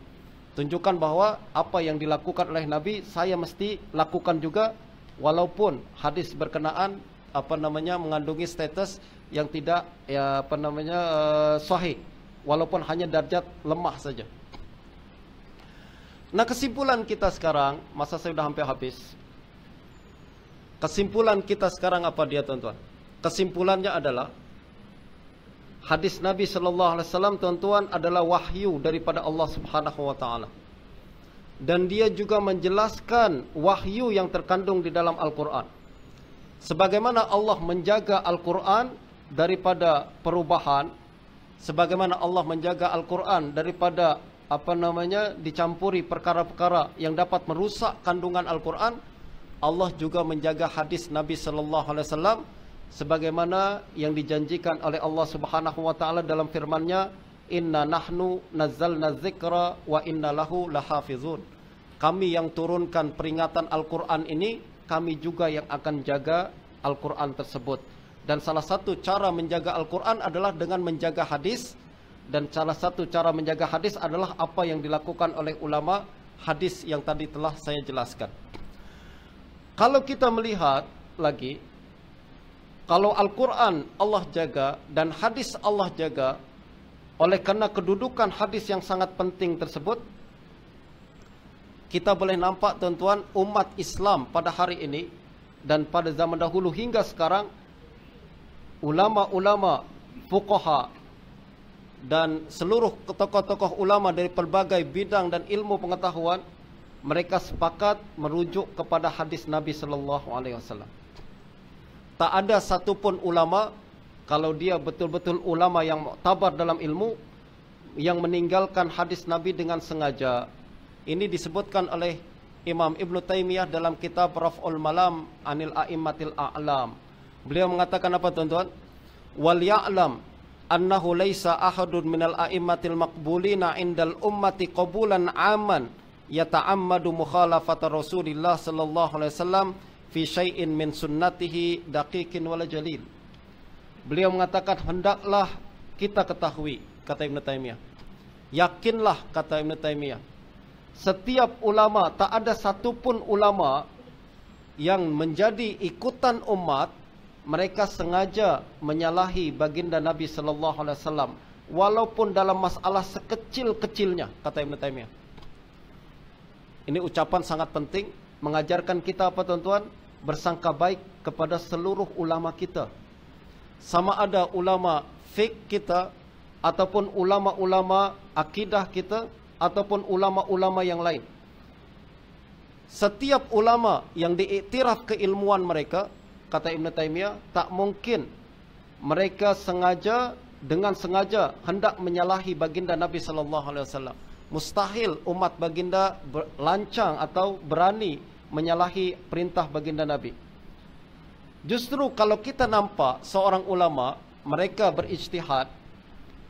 Tunjukkan bahawa apa yang dilakukan oleh Nabi, saya mesti lakukan juga walaupun hadis berkenaan apa namanya mengandungi status yang tidak ya apa namanya uh, sahih walaupun hanya darjat lemah saja. Nah kesimpulan kita sekarang, masa saya sudah hampir habis. Kesimpulan kita sekarang apa dia tuan-tuan? Kesimpulannya adalah hadis Nabi sallallahu alaihi wasallam tuan-tuan adalah wahyu daripada Allah Subhanahu wa Dan dia juga menjelaskan wahyu yang terkandung di dalam Al-Qur'an. Sebagaimana Allah menjaga Al-Qur'an daripada perubahan, sebagaimana Allah menjaga Al-Quran daripada apa namanya dicampuri perkara-perkara yang dapat merusak kandungan Al-Quran, Allah juga menjaga hadis Nabi Sallallahu Alaihi Wasallam sebagaimana yang dijanjikan oleh Allah Subhanahu Wa Taala dalam firman-Nya, Inna nahnu nazzalna dzikra wa inna lahu lahafizun. Kami yang turunkan peringatan Al-Quran ini, kami juga yang akan jaga Al-Quran tersebut dan salah satu cara menjaga Al-Quran adalah dengan menjaga hadis dan salah satu cara menjaga hadis adalah apa yang dilakukan oleh ulama hadis yang tadi telah saya jelaskan kalau kita melihat lagi kalau Al-Quran Allah jaga dan hadis Allah jaga oleh karena kedudukan hadis yang sangat penting tersebut kita boleh nampak tuan-tuan umat Islam pada hari ini dan pada zaman dahulu hingga sekarang ulama-ulama fuqaha dan seluruh tokoh-tokoh ulama dari pelbagai bidang dan ilmu pengetahuan mereka sepakat merujuk kepada hadis Nabi sallallahu alaihi wasallam tak ada satu pun ulama kalau dia betul-betul ulama yang tabar dalam ilmu yang meninggalkan hadis Nabi dengan sengaja ini disebutkan oleh Imam Ibn Taymiyah dalam kitab Raf'ul Malam Anil A'immatil A'lam Beliau mengatakan apa tuan-tuan? Wal ya'lam annahu laisa ahadun minal a'immatil maqbulina indal ummati qabulan aman yata'ammadu mukhalafata Rasulillah sallallahu alaihi wasallam fi syai'in min sunnatihi daqiqin wala jalil. Beliau mengatakan hendaklah kita ketahui kata Ibn Taymiyah. Yakinlah kata Ibn Taymiyah. Setiap ulama tak ada satu pun ulama yang menjadi ikutan umat mereka sengaja menyalahi baginda Nabi sallallahu alaihi wasallam walaupun dalam masalah sekecil-kecilnya kata Ibn Taimiyah. Ini ucapan sangat penting mengajarkan kita apa tuan-tuan bersangka baik kepada seluruh ulama kita. Sama ada ulama fik kita ataupun ulama-ulama akidah kita ataupun ulama-ulama yang lain. Setiap ulama yang diiktiraf keilmuan mereka, kata Ibn Taymiyah, tak mungkin mereka sengaja dengan sengaja hendak menyalahi baginda Nabi sallallahu alaihi wasallam. Mustahil umat baginda lancang atau berani menyalahi perintah baginda Nabi. Justru kalau kita nampak seorang ulama mereka berijtihad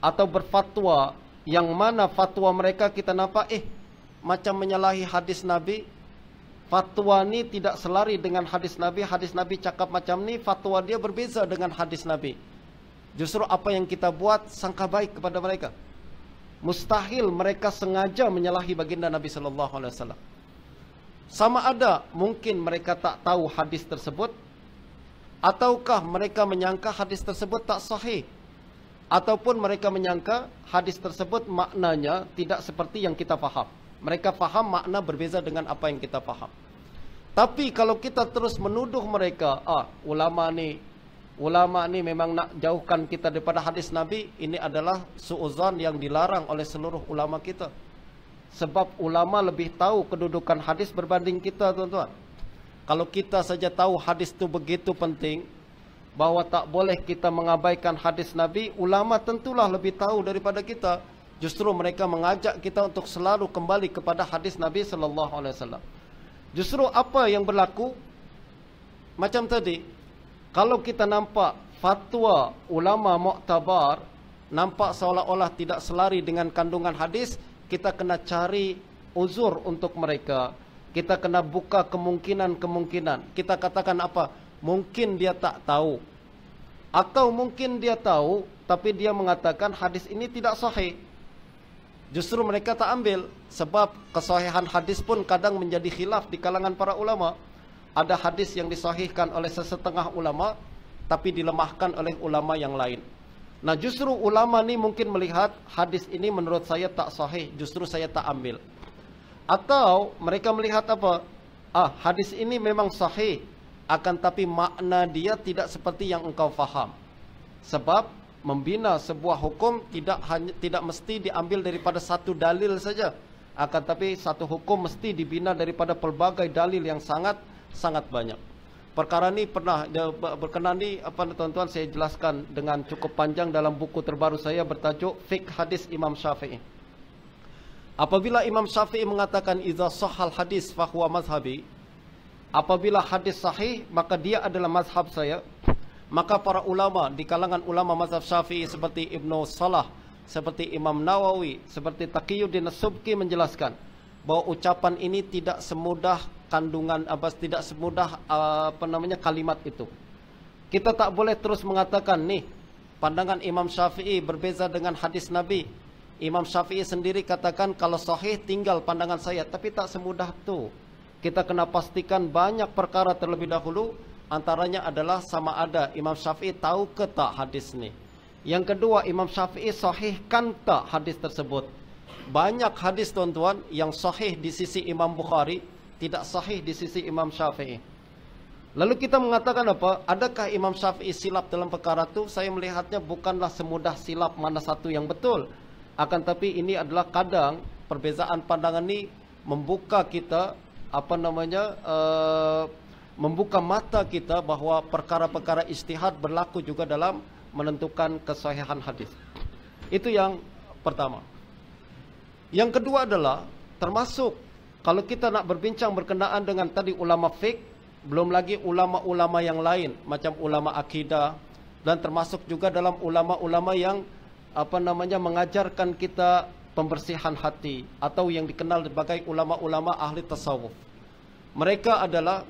atau berfatwa yang mana fatwa mereka kita nampak eh macam menyalahi hadis Nabi fatwa ni tidak selari dengan hadis Nabi, hadis Nabi cakap macam ni, fatwa dia berbeza dengan hadis Nabi. Justru apa yang kita buat sangka baik kepada mereka. Mustahil mereka sengaja menyalahi baginda Nabi sallallahu alaihi wasallam. Sama ada mungkin mereka tak tahu hadis tersebut ataukah mereka menyangka hadis tersebut tak sahih ataupun mereka menyangka hadis tersebut maknanya tidak seperti yang kita faham. Mereka faham makna berbeza dengan apa yang kita faham. Tapi kalau kita terus menuduh mereka, ah ulama ni ulama ni memang nak jauhkan kita daripada hadis Nabi, ini adalah suuzan yang dilarang oleh seluruh ulama kita. Sebab ulama lebih tahu kedudukan hadis berbanding kita, tuan-tuan. Kalau kita saja tahu hadis itu begitu penting, bahwa tak boleh kita mengabaikan hadis Nabi, ulama tentulah lebih tahu daripada kita justru mereka mengajak kita untuk selalu kembali kepada hadis Nabi sallallahu alaihi wasallam. Justru apa yang berlaku macam tadi kalau kita nampak fatwa ulama muktabar nampak seolah-olah tidak selari dengan kandungan hadis, kita kena cari uzur untuk mereka. Kita kena buka kemungkinan-kemungkinan. Kita katakan apa? Mungkin dia tak tahu. Atau mungkin dia tahu tapi dia mengatakan hadis ini tidak sahih justru mereka tak ambil sebab kesahihan hadis pun kadang menjadi khilaf di kalangan para ulama. Ada hadis yang disahihkan oleh sesetengah ulama tapi dilemahkan oleh ulama yang lain. Nah, justru ulama ni mungkin melihat hadis ini menurut saya tak sahih, justru saya tak ambil. Atau mereka melihat apa? Ah, hadis ini memang sahih akan tapi makna dia tidak seperti yang engkau faham. Sebab membina sebuah hukum tidak hanya tidak mesti diambil daripada satu dalil saja akan tapi satu hukum mesti dibina daripada pelbagai dalil yang sangat sangat banyak perkara ini pernah eh, berkenan di apa tuan-tuan saya jelaskan dengan cukup panjang dalam buku terbaru saya bertajuk fik hadis Imam Syafi'i apabila Imam Syafi'i mengatakan iza sahal hadis fahuwa mazhabi apabila hadis sahih maka dia adalah mazhab saya maka para ulama di kalangan ulama mazhab Syafi'i seperti Ibnu Salah, seperti Imam Nawawi, seperti Taqiyuddin subki menjelaskan bahawa ucapan ini tidak semudah kandungan apa tidak semudah apa namanya kalimat itu. Kita tak boleh terus mengatakan nih pandangan Imam Syafi'i berbeza dengan hadis Nabi. Imam Syafi'i sendiri katakan kalau sahih tinggal pandangan saya tapi tak semudah itu. Kita kena pastikan banyak perkara terlebih dahulu antaranya adalah sama ada Imam Syafi'i tahu ke tak hadis ni. Yang kedua, Imam Syafi'i sahihkan tak hadis tersebut. Banyak hadis tuan-tuan yang sahih di sisi Imam Bukhari, tidak sahih di sisi Imam Syafi'i. Lalu kita mengatakan apa? Adakah Imam Syafi'i silap dalam perkara itu? Saya melihatnya bukanlah semudah silap mana satu yang betul. Akan tapi ini adalah kadang perbezaan pandangan ini membuka kita apa namanya uh, membuka mata kita bahawa perkara-perkara istihad berlaku juga dalam menentukan kesahihan hadis. Itu yang pertama. Yang kedua adalah termasuk kalau kita nak berbincang berkenaan dengan tadi ulama fik, belum lagi ulama-ulama yang lain macam ulama akidah dan termasuk juga dalam ulama-ulama yang apa namanya mengajarkan kita pembersihan hati atau yang dikenal sebagai ulama-ulama ahli tasawuf. Mereka adalah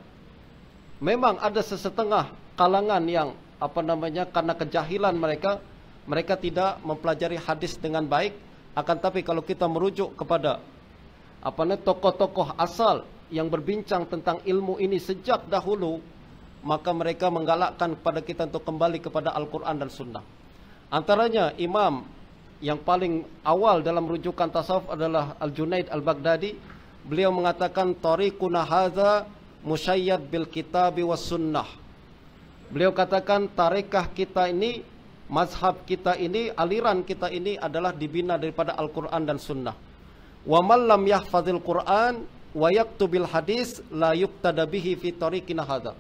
memang ada sesetengah kalangan yang apa namanya karena kejahilan mereka mereka tidak mempelajari hadis dengan baik akan tapi kalau kita merujuk kepada apa namanya tokoh-tokoh asal yang berbincang tentang ilmu ini sejak dahulu maka mereka menggalakkan kepada kita untuk kembali kepada Al-Qur'an dan Sunnah. Antaranya imam yang paling awal dalam rujukan tasawuf adalah Al-Junaid Al-Baghdadi. Beliau mengatakan tariquna hadza musyayyad bil kitab wa sunnah. Beliau katakan tarekah kita ini, mazhab kita ini, aliran kita ini adalah dibina daripada Al-Quran dan sunnah. Wa man lam yahfazil Quran wa yaktubil hadis la yuktada bihi fi tariqina hadha.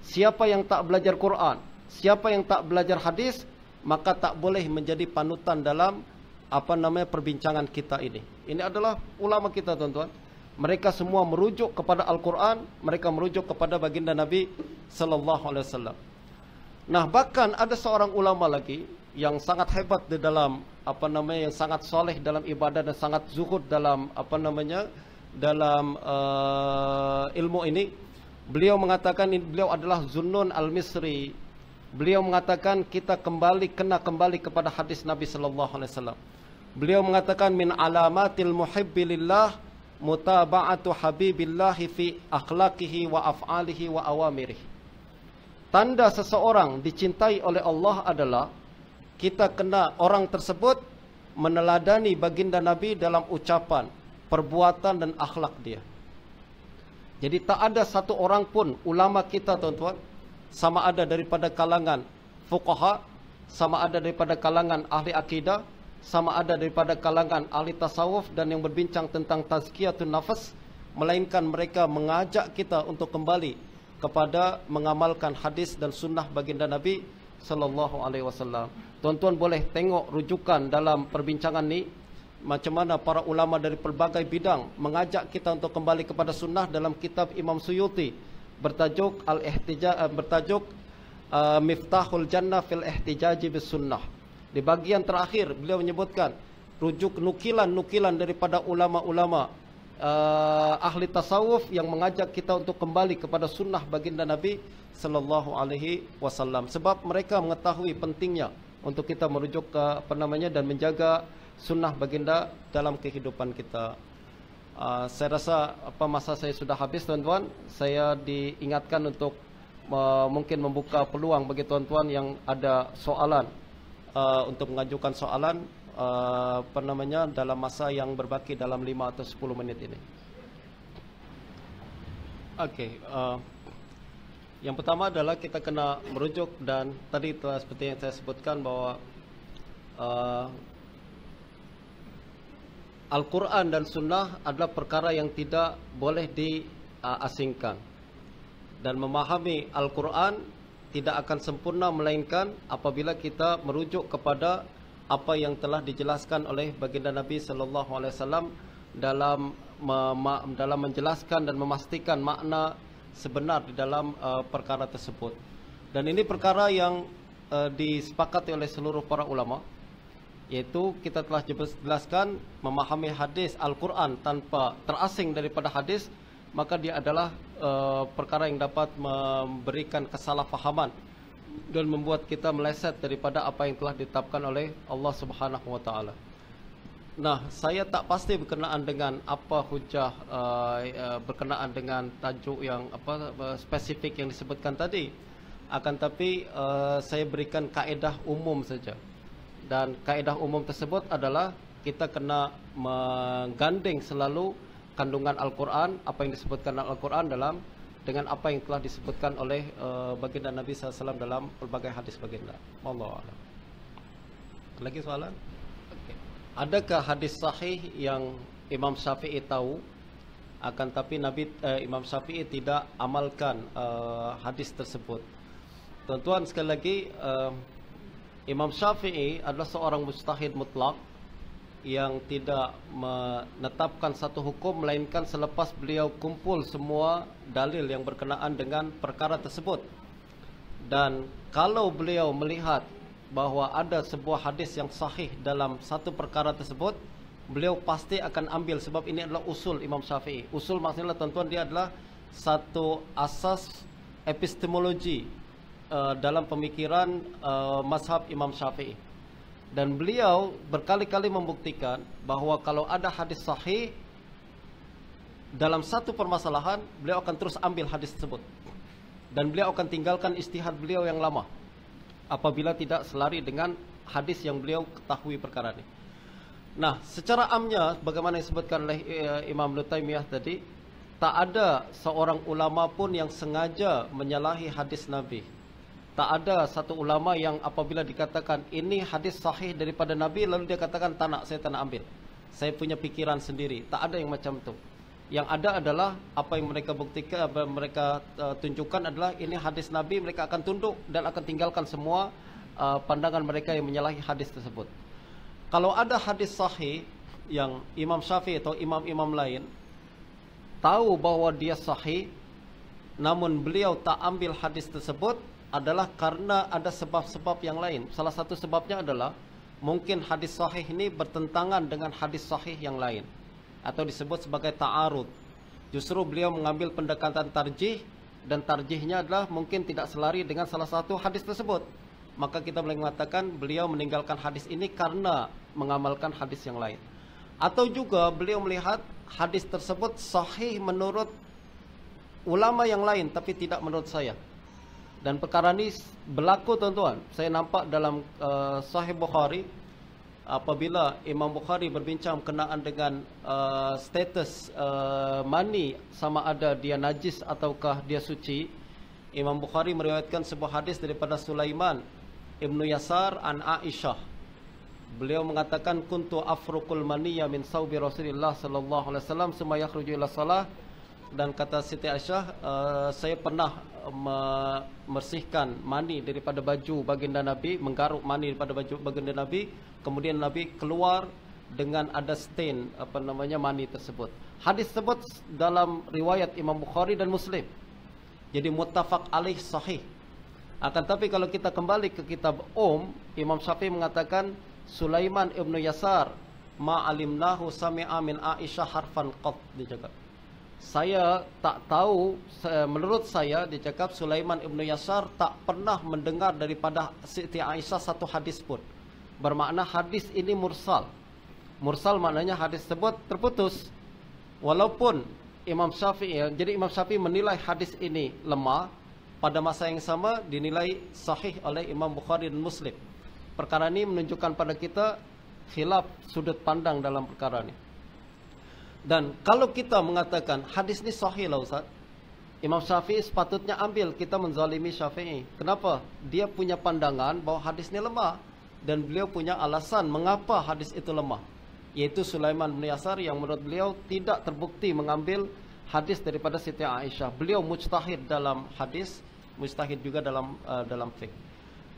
Siapa yang tak belajar Quran, siapa yang tak belajar hadis, maka tak boleh menjadi panutan dalam apa namanya perbincangan kita ini. Ini adalah ulama kita tuan-tuan mereka semua merujuk kepada Al-Quran, mereka merujuk kepada baginda Nabi sallallahu alaihi wasallam. Nah, bahkan ada seorang ulama lagi yang sangat hebat di dalam apa namanya yang sangat soleh dalam ibadah dan sangat zuhud dalam apa namanya dalam uh, ilmu ini. Beliau mengatakan beliau adalah Zunnun Al-Misri. Beliau mengatakan kita kembali kena kembali kepada hadis Nabi sallallahu alaihi wasallam. Beliau mengatakan min alamatil muhibbilillah lillah mutaba'atu habibillahi fi akhlaqihi wa af'alihi wa awamirihi. Tanda seseorang dicintai oleh Allah adalah kita kena orang tersebut meneladani baginda Nabi dalam ucapan, perbuatan dan akhlak dia. Jadi tak ada satu orang pun ulama kita tuan-tuan sama ada daripada kalangan fuqaha, sama ada daripada kalangan ahli akidah, sama ada daripada kalangan ahli tasawuf dan yang berbincang tentang tazkiyatun nafas melainkan mereka mengajak kita untuk kembali kepada mengamalkan hadis dan sunnah baginda Nabi sallallahu alaihi wasallam. Tuan-tuan boleh tengok rujukan dalam perbincangan ni macam mana para ulama dari pelbagai bidang mengajak kita untuk kembali kepada sunnah dalam kitab Imam Suyuti bertajuk al-ihtijaj eh, bertajuk eh, miftahul jannah fil ihtijaji bis sunnah. Di bagian terakhir beliau menyebutkan rujuk nukilan-nukilan daripada ulama-ulama uh, ahli tasawuf yang mengajak kita untuk kembali kepada sunnah baginda Nabi sallallahu alaihi wasallam sebab mereka mengetahui pentingnya untuk kita merujuk ke apa namanya dan menjaga sunnah baginda dalam kehidupan kita. Uh, saya rasa apa masa saya sudah habis tuan-tuan, saya diingatkan untuk uh, mungkin membuka peluang bagi tuan-tuan yang ada soalan uh, untuk mengajukan soalan uh, apa namanya dalam masa yang berbaki dalam 5 atau 10 minit ini. Okey, uh, yang pertama adalah kita kena merujuk dan tadi telah seperti yang saya sebutkan bahawa uh, Al-Quran dan Sunnah adalah perkara yang tidak boleh diasingkan uh, dan memahami Al-Quran tidak akan sempurna melainkan apabila kita merujuk kepada apa yang telah dijelaskan oleh baginda Nabi sallallahu alaihi wasallam dalam dalam menjelaskan dan memastikan makna sebenar di dalam uh, perkara tersebut. Dan ini perkara yang uh, disepakati oleh seluruh para ulama yaitu kita telah jelaskan memahami hadis Al-Qur'an tanpa terasing daripada hadis maka dia adalah Eh, perkara yang dapat memberikan kesalahpahaman dan membuat kita meleset daripada apa yang telah ditetapkan oleh Allah Subhanahu Wataala. Nah, saya tak pasti berkenaan dengan apa hujah uh, berkenaan dengan tajuk yang apa spesifik yang disebutkan tadi. Akan tapi uh, saya berikan kaedah umum saja. Dan kaedah umum tersebut adalah kita kena menggandeng selalu kandungan Al-Quran, apa yang disebutkan Al-Quran dalam dengan apa yang telah disebutkan oleh uh, baginda Nabi SAW dalam pelbagai hadis baginda. Allah Alam. Lagi soalan? Okay. Adakah hadis sahih yang Imam Syafi'i tahu akan tapi Nabi uh, Imam Syafi'i tidak amalkan uh, hadis tersebut? Tuan-tuan sekali lagi uh, Imam Syafi'i adalah seorang mustahid mutlak yang tidak menetapkan satu hukum melainkan selepas beliau kumpul semua dalil yang berkenaan dengan perkara tersebut. Dan kalau beliau melihat bahawa ada sebuah hadis yang sahih dalam satu perkara tersebut, beliau pasti akan ambil sebab ini adalah usul Imam Syafi'i. Usul maksudnya lah tuan-tuan dia adalah satu asas epistemologi uh, dalam pemikiran uh, mazhab Imam Syafi'i dan beliau berkali-kali membuktikan bahawa kalau ada hadis sahih dalam satu permasalahan beliau akan terus ambil hadis tersebut dan beliau akan tinggalkan istihad beliau yang lama apabila tidak selari dengan hadis yang beliau ketahui perkara ini nah secara amnya bagaimana yang disebutkan oleh eh, Imam Lutaimiyah tadi tak ada seorang ulama pun yang sengaja menyalahi hadis Nabi tak ada satu ulama yang apabila dikatakan ini hadis sahih daripada Nabi lalu dia katakan tak nak saya tak nak ambil. Saya punya pikiran sendiri. Tak ada yang macam tu. Yang ada adalah apa yang mereka buktikan apa yang mereka uh, tunjukkan adalah ini hadis Nabi mereka akan tunduk dan akan tinggalkan semua uh, pandangan mereka yang menyalahi hadis tersebut. Kalau ada hadis sahih yang Imam Syafi'i atau imam-imam lain tahu bahawa dia sahih namun beliau tak ambil hadis tersebut adalah karena ada sebab-sebab yang lain. Salah satu sebabnya adalah mungkin hadis sahih ini bertentangan dengan hadis sahih yang lain atau disebut sebagai ta'arud. Justru beliau mengambil pendekatan tarjih dan tarjihnya adalah mungkin tidak selari dengan salah satu hadis tersebut. Maka kita boleh mengatakan beliau meninggalkan hadis ini karena mengamalkan hadis yang lain. Atau juga beliau melihat hadis tersebut sahih menurut ulama yang lain tapi tidak menurut saya. Dan perkara ini berlaku tuan-tuan. Saya nampak dalam uh, Sahih Bukhari apabila Imam Bukhari berbincang kenaan dengan uh, status uh, mani sama ada dia najis ataukah dia suci. Imam Bukhari meriwayatkan sebuah hadis daripada Sulaiman Ibnu Yasar an Aisyah. Beliau mengatakan kuntu afruqul maniya min saubi Rasulillah sallallahu alaihi wasallam sumaya ila salah dan kata Siti Aisyah uh, saya pernah membersihkan mani daripada baju baginda Nabi, menggaruk mani daripada baju baginda Nabi, kemudian Nabi keluar dengan ada stain apa namanya mani tersebut. Hadis tersebut dalam riwayat Imam Bukhari dan Muslim. Jadi muttafaq alih sahih. Akan tapi kalau kita kembali ke kitab Om, Imam Syafi'i mengatakan Sulaiman ibnu Yasar ma'alimnahu sami'a min Aisyah harfan qad dijaga saya tak tahu menurut saya dia cakap Sulaiman Ibnu Yasar tak pernah mendengar daripada Siti Aisyah satu hadis pun bermakna hadis ini mursal mursal maknanya hadis tersebut terputus walaupun Imam Syafi'i jadi Imam Syafi'i menilai hadis ini lemah pada masa yang sama dinilai sahih oleh Imam Bukhari dan Muslim perkara ini menunjukkan pada kita khilaf sudut pandang dalam perkara ini dan kalau kita mengatakan hadis ini sahih lah Ustaz. Imam Syafi'i sepatutnya ambil kita menzalimi Syafi'i. Kenapa? Dia punya pandangan bahawa hadis ini lemah. Dan beliau punya alasan mengapa hadis itu lemah. Yaitu Sulaiman bin Yasar yang menurut beliau tidak terbukti mengambil hadis daripada Siti Aisyah. Beliau mujtahid dalam hadis, mujtahid juga dalam uh, dalam fik.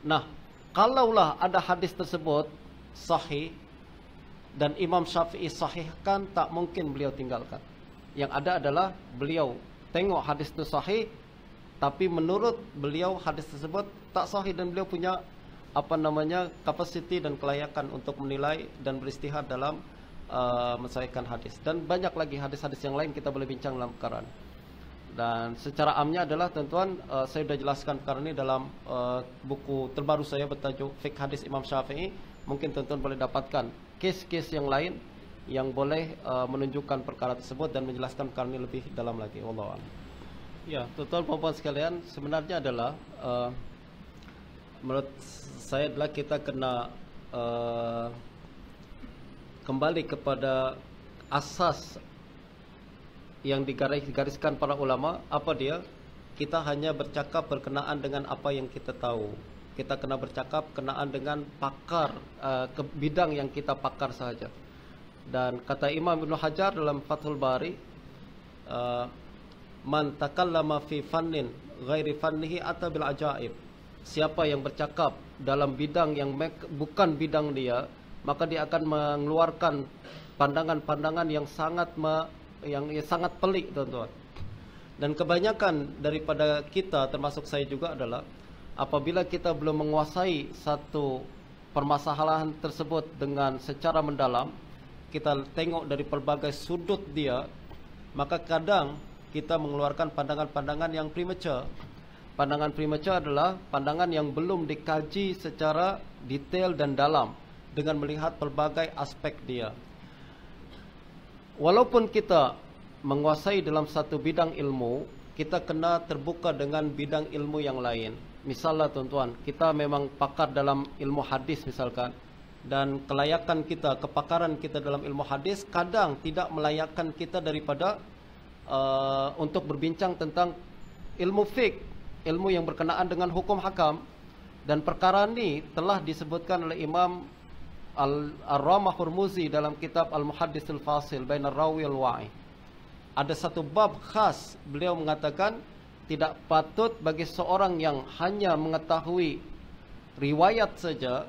Nah, kalaulah ada hadis tersebut sahih dan Imam Syafi'i sahihkan tak mungkin beliau tinggalkan yang ada adalah beliau tengok hadis itu sahih tapi menurut beliau hadis tersebut tak sahih dan beliau punya apa namanya kapasiti dan kelayakan untuk menilai dan beristihad dalam uh, menyelesaikan hadis dan banyak lagi hadis-hadis yang lain kita boleh bincang dalam karan dan secara amnya adalah tentuan uh, saya sudah jelaskan karena ini dalam uh, buku terbaru saya bertajuk fik hadis Imam Syafi'i mungkin tentuan boleh dapatkan kes-kes yang lain yang boleh uh, menunjukkan perkara tersebut dan menjelaskan perkara ini lebih dalam lagi. Wallahualam. Ya, tuan-tuan sekalian, sebenarnya adalah uh, menurut saya adalah kita kena uh, kembali kepada asas yang digariskan para ulama, apa dia? Kita hanya bercakap berkenaan dengan apa yang kita tahu kita kena bercakap kenaan dengan pakar uh, ke bidang yang kita pakar sahaja. Dan kata Imam Ibn Hajar dalam Fathul Bari, uh, man takallama fi fannin ghairi fannihi atau bil ajaib. Siapa yang bercakap dalam bidang yang bukan bidang dia, maka dia akan mengeluarkan pandangan-pandangan yang sangat ma yang, yang sangat pelik, tuan-tuan. Dan kebanyakan daripada kita termasuk saya juga adalah apabila kita belum menguasai satu permasalahan tersebut dengan secara mendalam kita tengok dari pelbagai sudut dia maka kadang kita mengeluarkan pandangan-pandangan yang premature pandangan premature adalah pandangan yang belum dikaji secara detail dan dalam dengan melihat pelbagai aspek dia walaupun kita menguasai dalam satu bidang ilmu kita kena terbuka dengan bidang ilmu yang lain misalnya tuan-tuan, kita memang pakar dalam ilmu hadis misalkan dan kelayakan kita, kepakaran kita dalam ilmu hadis kadang tidak melayakkan kita daripada uh, untuk berbincang tentang ilmu fik, ilmu yang berkenaan dengan hukum hakam dan perkara ini telah disebutkan oleh Imam Al Ramah Hurmuzi dalam kitab Al Muhaddis Al Fasil Bainar Rawi Al Wa'i. Ada satu bab khas beliau mengatakan tidak patut bagi seorang yang hanya mengetahui riwayat saja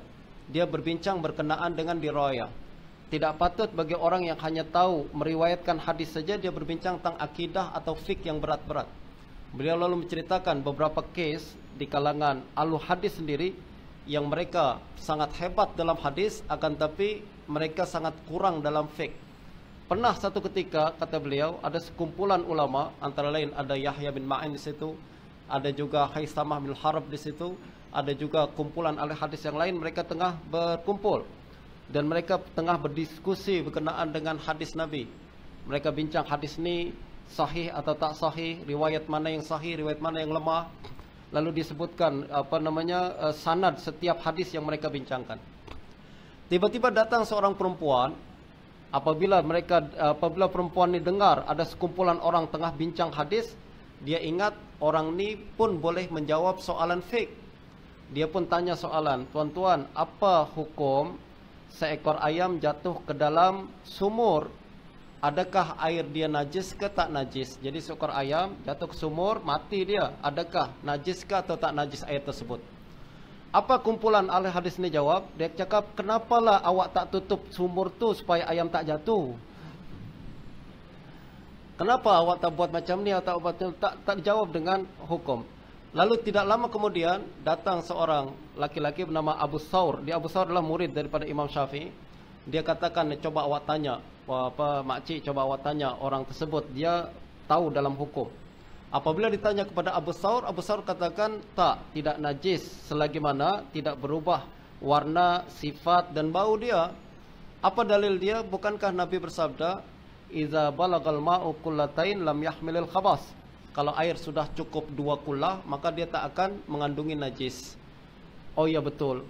dia berbincang berkenaan dengan diroyah. Tidak patut bagi orang yang hanya tahu meriwayatkan hadis saja dia berbincang tentang akidah atau fik yang berat-berat. Beliau lalu menceritakan beberapa case di kalangan alu hadis sendiri yang mereka sangat hebat dalam hadis akan tapi mereka sangat kurang dalam fik. Pernah satu ketika kata beliau ada sekumpulan ulama antara lain ada Yahya bin Ma'in di situ, ada juga Haitsamah bin Harb di situ, ada juga kumpulan ahli hadis yang lain mereka tengah berkumpul dan mereka tengah berdiskusi berkenaan dengan hadis Nabi. Mereka bincang hadis ni sahih atau tak sahih, riwayat mana yang sahih, riwayat mana yang lemah. Lalu disebutkan apa namanya eh, sanad setiap hadis yang mereka bincangkan. Tiba-tiba datang seorang perempuan apabila mereka apabila perempuan ini dengar ada sekumpulan orang tengah bincang hadis dia ingat orang ni pun boleh menjawab soalan fik dia pun tanya soalan tuan-tuan apa hukum seekor ayam jatuh ke dalam sumur adakah air dia najis ke tak najis jadi seekor ayam jatuh ke sumur mati dia adakah najis ke atau tak najis air tersebut apa kumpulan ahli hadis ni jawab dia cakap kenapalah awak tak tutup sumur tu supaya ayam tak jatuh kenapa awak tak buat macam ni atau tak, tak tak dijawab dengan hukum lalu tidak lama kemudian datang seorang laki-laki bernama Abu Saur dia Abu Saur adalah murid daripada Imam Syafi'i dia katakan coba awak tanya apa makcik coba awak tanya orang tersebut dia tahu dalam hukum Apabila ditanya kepada Abu Saur, Abu Saur katakan tak, tidak najis selagi mana tidak berubah warna, sifat dan bau dia. Apa dalil dia? Bukankah Nabi bersabda, "Idza balagal ma'u kullatain lam yahmilil khabas." Kalau air sudah cukup dua kullah, maka dia tak akan mengandungi najis. Oh ya betul.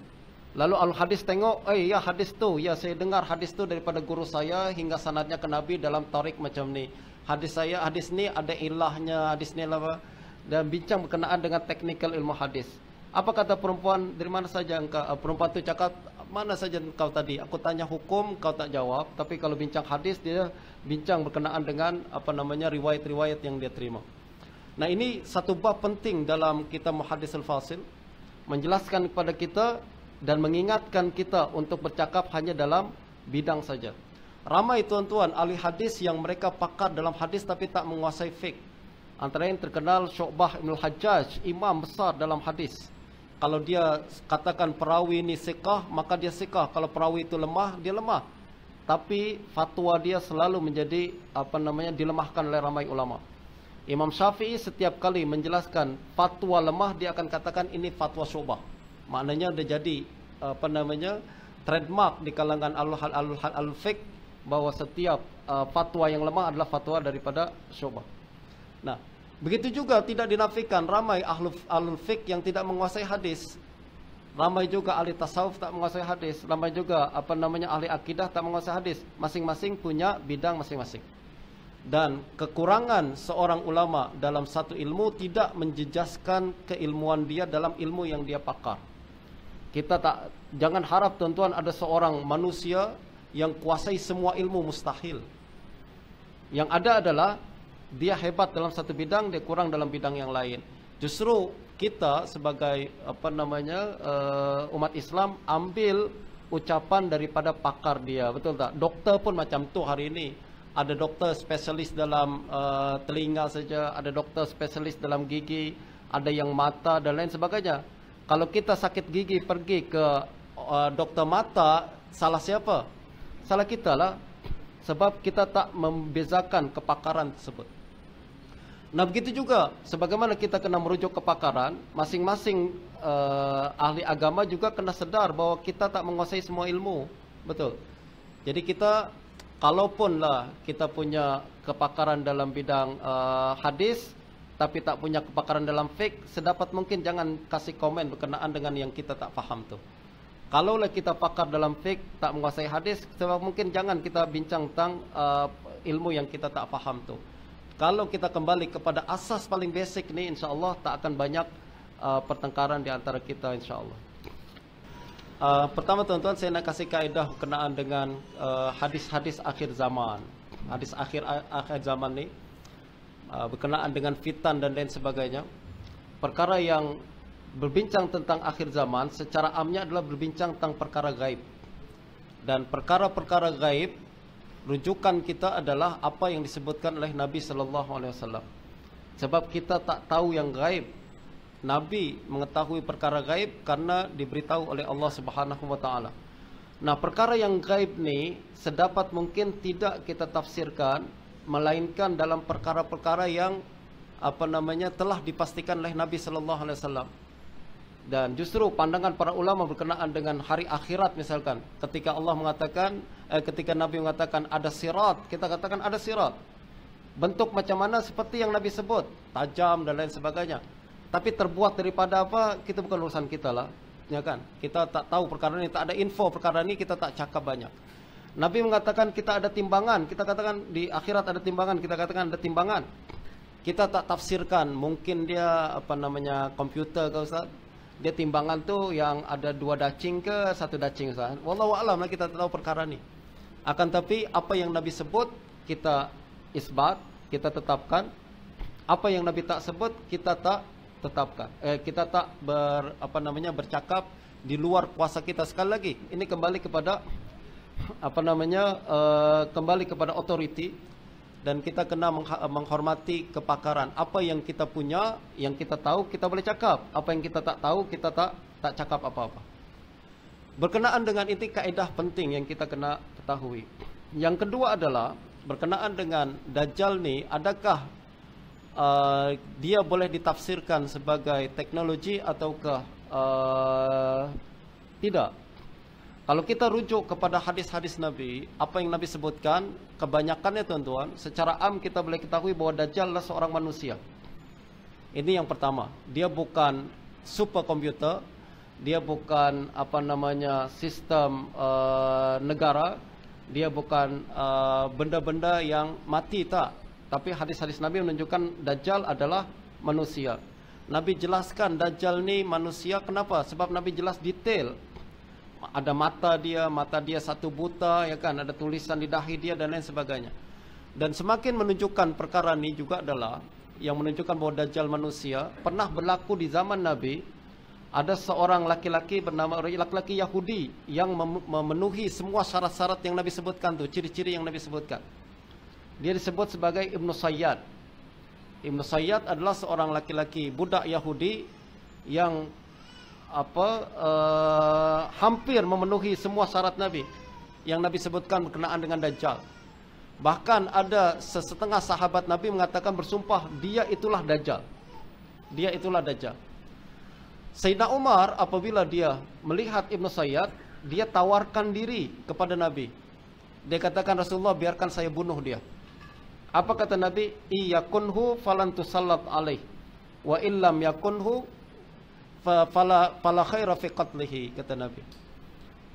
Lalu al hadis tengok, eh ya hadis tu, ya saya dengar hadis tu daripada guru saya hingga sanadnya ke Nabi dalam tarik macam ni hadis saya hadis ni ada ilahnya hadis ni lah dan bincang berkenaan dengan teknikal ilmu hadis apa kata perempuan dari mana saja engkau eh, perempuan tu cakap mana saja kau tadi aku tanya hukum kau tak jawab tapi kalau bincang hadis dia bincang berkenaan dengan apa namanya riwayat-riwayat yang dia terima nah ini satu bab penting dalam kita muhadis al-fasil menjelaskan kepada kita dan mengingatkan kita untuk bercakap hanya dalam bidang saja Ramai tuan-tuan ahli hadis yang mereka pakar dalam hadis tapi tak menguasai fiqh. Antara yang terkenal Syu'bah Ibn Hajjaj, imam besar dalam hadis. Kalau dia katakan perawi ini sikah, maka dia sikah. Kalau perawi itu lemah, dia lemah. Tapi fatwa dia selalu menjadi apa namanya dilemahkan oleh ramai ulama. Imam Syafi'i setiap kali menjelaskan fatwa lemah, dia akan katakan ini fatwa syu'bah. Maknanya dia jadi apa namanya trademark di kalangan al-al-al-fiqh Bahwa setiap uh, fatwa yang lemah adalah fatwa daripada syubhat. Nah, begitu juga tidak dinafikan ramai ahlu ahlul fiqh yang tidak menguasai hadis. Ramai juga ahli tasawuf tak menguasai hadis, ramai juga apa namanya ahli akidah tak menguasai hadis. Masing-masing punya bidang masing-masing. Dan kekurangan seorang ulama dalam satu ilmu tidak menjejaskan keilmuan dia dalam ilmu yang dia pakar. Kita tak jangan harap tuan-tuan ada seorang manusia yang kuasai semua ilmu mustahil. Yang ada adalah dia hebat dalam satu bidang, dia kurang dalam bidang yang lain. Justru kita sebagai apa namanya eh, umat Islam ambil ucapan daripada pakar dia, betul tak? Dokter pun macam tu hari ini. Ada dokter spesialis dalam uh, telinga saja, ada dokter spesialis dalam gigi, ada yang mata dan lain sebagainya. Kalau kita sakit gigi pergi ke uh, eh, dokter mata, salah siapa? salah kita lah sebab kita tak membezakan kepakaran tersebut. Nah begitu juga, sebagaimana kita kena merujuk kepakaran, masing-masing uh, ahli agama juga kena sedar bahwa kita tak menguasai semua ilmu, betul. Jadi kita, kalaupun lah kita punya kepakaran dalam bidang uh, hadis, tapi tak punya kepakaran dalam fik, sedapat mungkin jangan kasih komen berkenaan dengan yang kita tak faham tu. Kalaulah kita pakar dalam fik tak menguasai hadis, sebab mungkin jangan kita bincang tentang uh, ilmu yang kita tak faham tu. Kalau kita kembali kepada asas paling basic ni, insya Allah tak akan banyak uh, pertengkaran di antara kita, insya Allah. Uh, pertama tuan-tuan, saya nak kasih kaedah kenaan dengan uh, hadis-hadis akhir zaman, hadis akhir akhir zaman ni uh, berkenaan dengan fitan dan lain sebagainya. Perkara yang berbincang tentang akhir zaman secara amnya adalah berbincang tentang perkara gaib. Dan perkara-perkara gaib rujukan kita adalah apa yang disebutkan oleh Nabi sallallahu alaihi wasallam. Sebab kita tak tahu yang gaib. Nabi mengetahui perkara gaib karena diberitahu oleh Allah Subhanahu wa taala. Nah, perkara yang gaib ni sedapat mungkin tidak kita tafsirkan melainkan dalam perkara-perkara yang apa namanya telah dipastikan oleh Nabi sallallahu alaihi wasallam dan justru pandangan para ulama berkenaan dengan hari akhirat misalkan ketika Allah mengatakan eh, ketika Nabi mengatakan ada sirat kita katakan ada sirat bentuk macam mana seperti yang Nabi sebut tajam dan lain sebagainya tapi terbuat daripada apa kita bukan urusan kita lah ya kan kita tak tahu perkara ini tak ada info perkara ini kita tak cakap banyak Nabi mengatakan kita ada timbangan kita katakan di akhirat ada timbangan kita katakan ada timbangan kita tak tafsirkan mungkin dia apa namanya komputer ke Ustaz dia timbangan tu yang ada dua dacing ke satu dacing sah. Wallahu a'lam lah kita tahu perkara ni. Akan tapi apa yang Nabi sebut kita isbat, kita tetapkan. Apa yang Nabi tak sebut kita tak tetapkan. Eh, kita tak ber apa namanya bercakap di luar kuasa kita sekali lagi. Ini kembali kepada apa namanya uh, kembali kepada authority dan kita kena menghormati kepakaran apa yang kita punya yang kita tahu kita boleh cakap apa yang kita tak tahu kita tak tak cakap apa-apa berkenaan dengan itu kaedah penting yang kita kena ketahui yang kedua adalah berkenaan dengan dajjal ni adakah uh, dia boleh ditafsirkan sebagai teknologi ataukah uh, tidak kalau kita rujuk kepada hadis-hadis Nabi, apa yang Nabi sebutkan, kebanyakannya tuan-tuan, secara am kita boleh ketahui bahwa Dajjal adalah seorang manusia. Ini yang pertama. Dia bukan super komputer, dia bukan apa namanya sistem uh, negara, dia bukan eh, benda-benda uh, yang mati tak. Tapi hadis-hadis Nabi menunjukkan Dajjal adalah manusia. Nabi jelaskan Dajjal ni manusia kenapa? Sebab Nabi jelas detail ada mata dia, mata dia satu buta, ya kan? Ada tulisan di dahi dia dan lain sebagainya. Dan semakin menunjukkan perkara ini juga adalah yang menunjukkan bahawa dajjal manusia pernah berlaku di zaman Nabi. Ada seorang laki-laki bernama laki-laki Yahudi yang memenuhi semua syarat-syarat yang Nabi sebutkan tu, ciri-ciri yang Nabi sebutkan. Dia disebut sebagai ibn Sayyad. Ibn Sayyad adalah seorang laki-laki budak Yahudi yang apa uh, hampir memenuhi semua syarat Nabi yang Nabi sebutkan berkenaan dengan Dajjal. Bahkan ada sesetengah sahabat Nabi mengatakan bersumpah dia itulah Dajjal. Dia itulah Dajjal. Sayyidina Umar apabila dia melihat Ibnu Sayyad, dia tawarkan diri kepada Nabi. Dia katakan Rasulullah biarkan saya bunuh dia. Apa kata Nabi? Iyakunhu falan alaih. Wa illam yakunhu fala fala khaira fi qatlihi kata nabi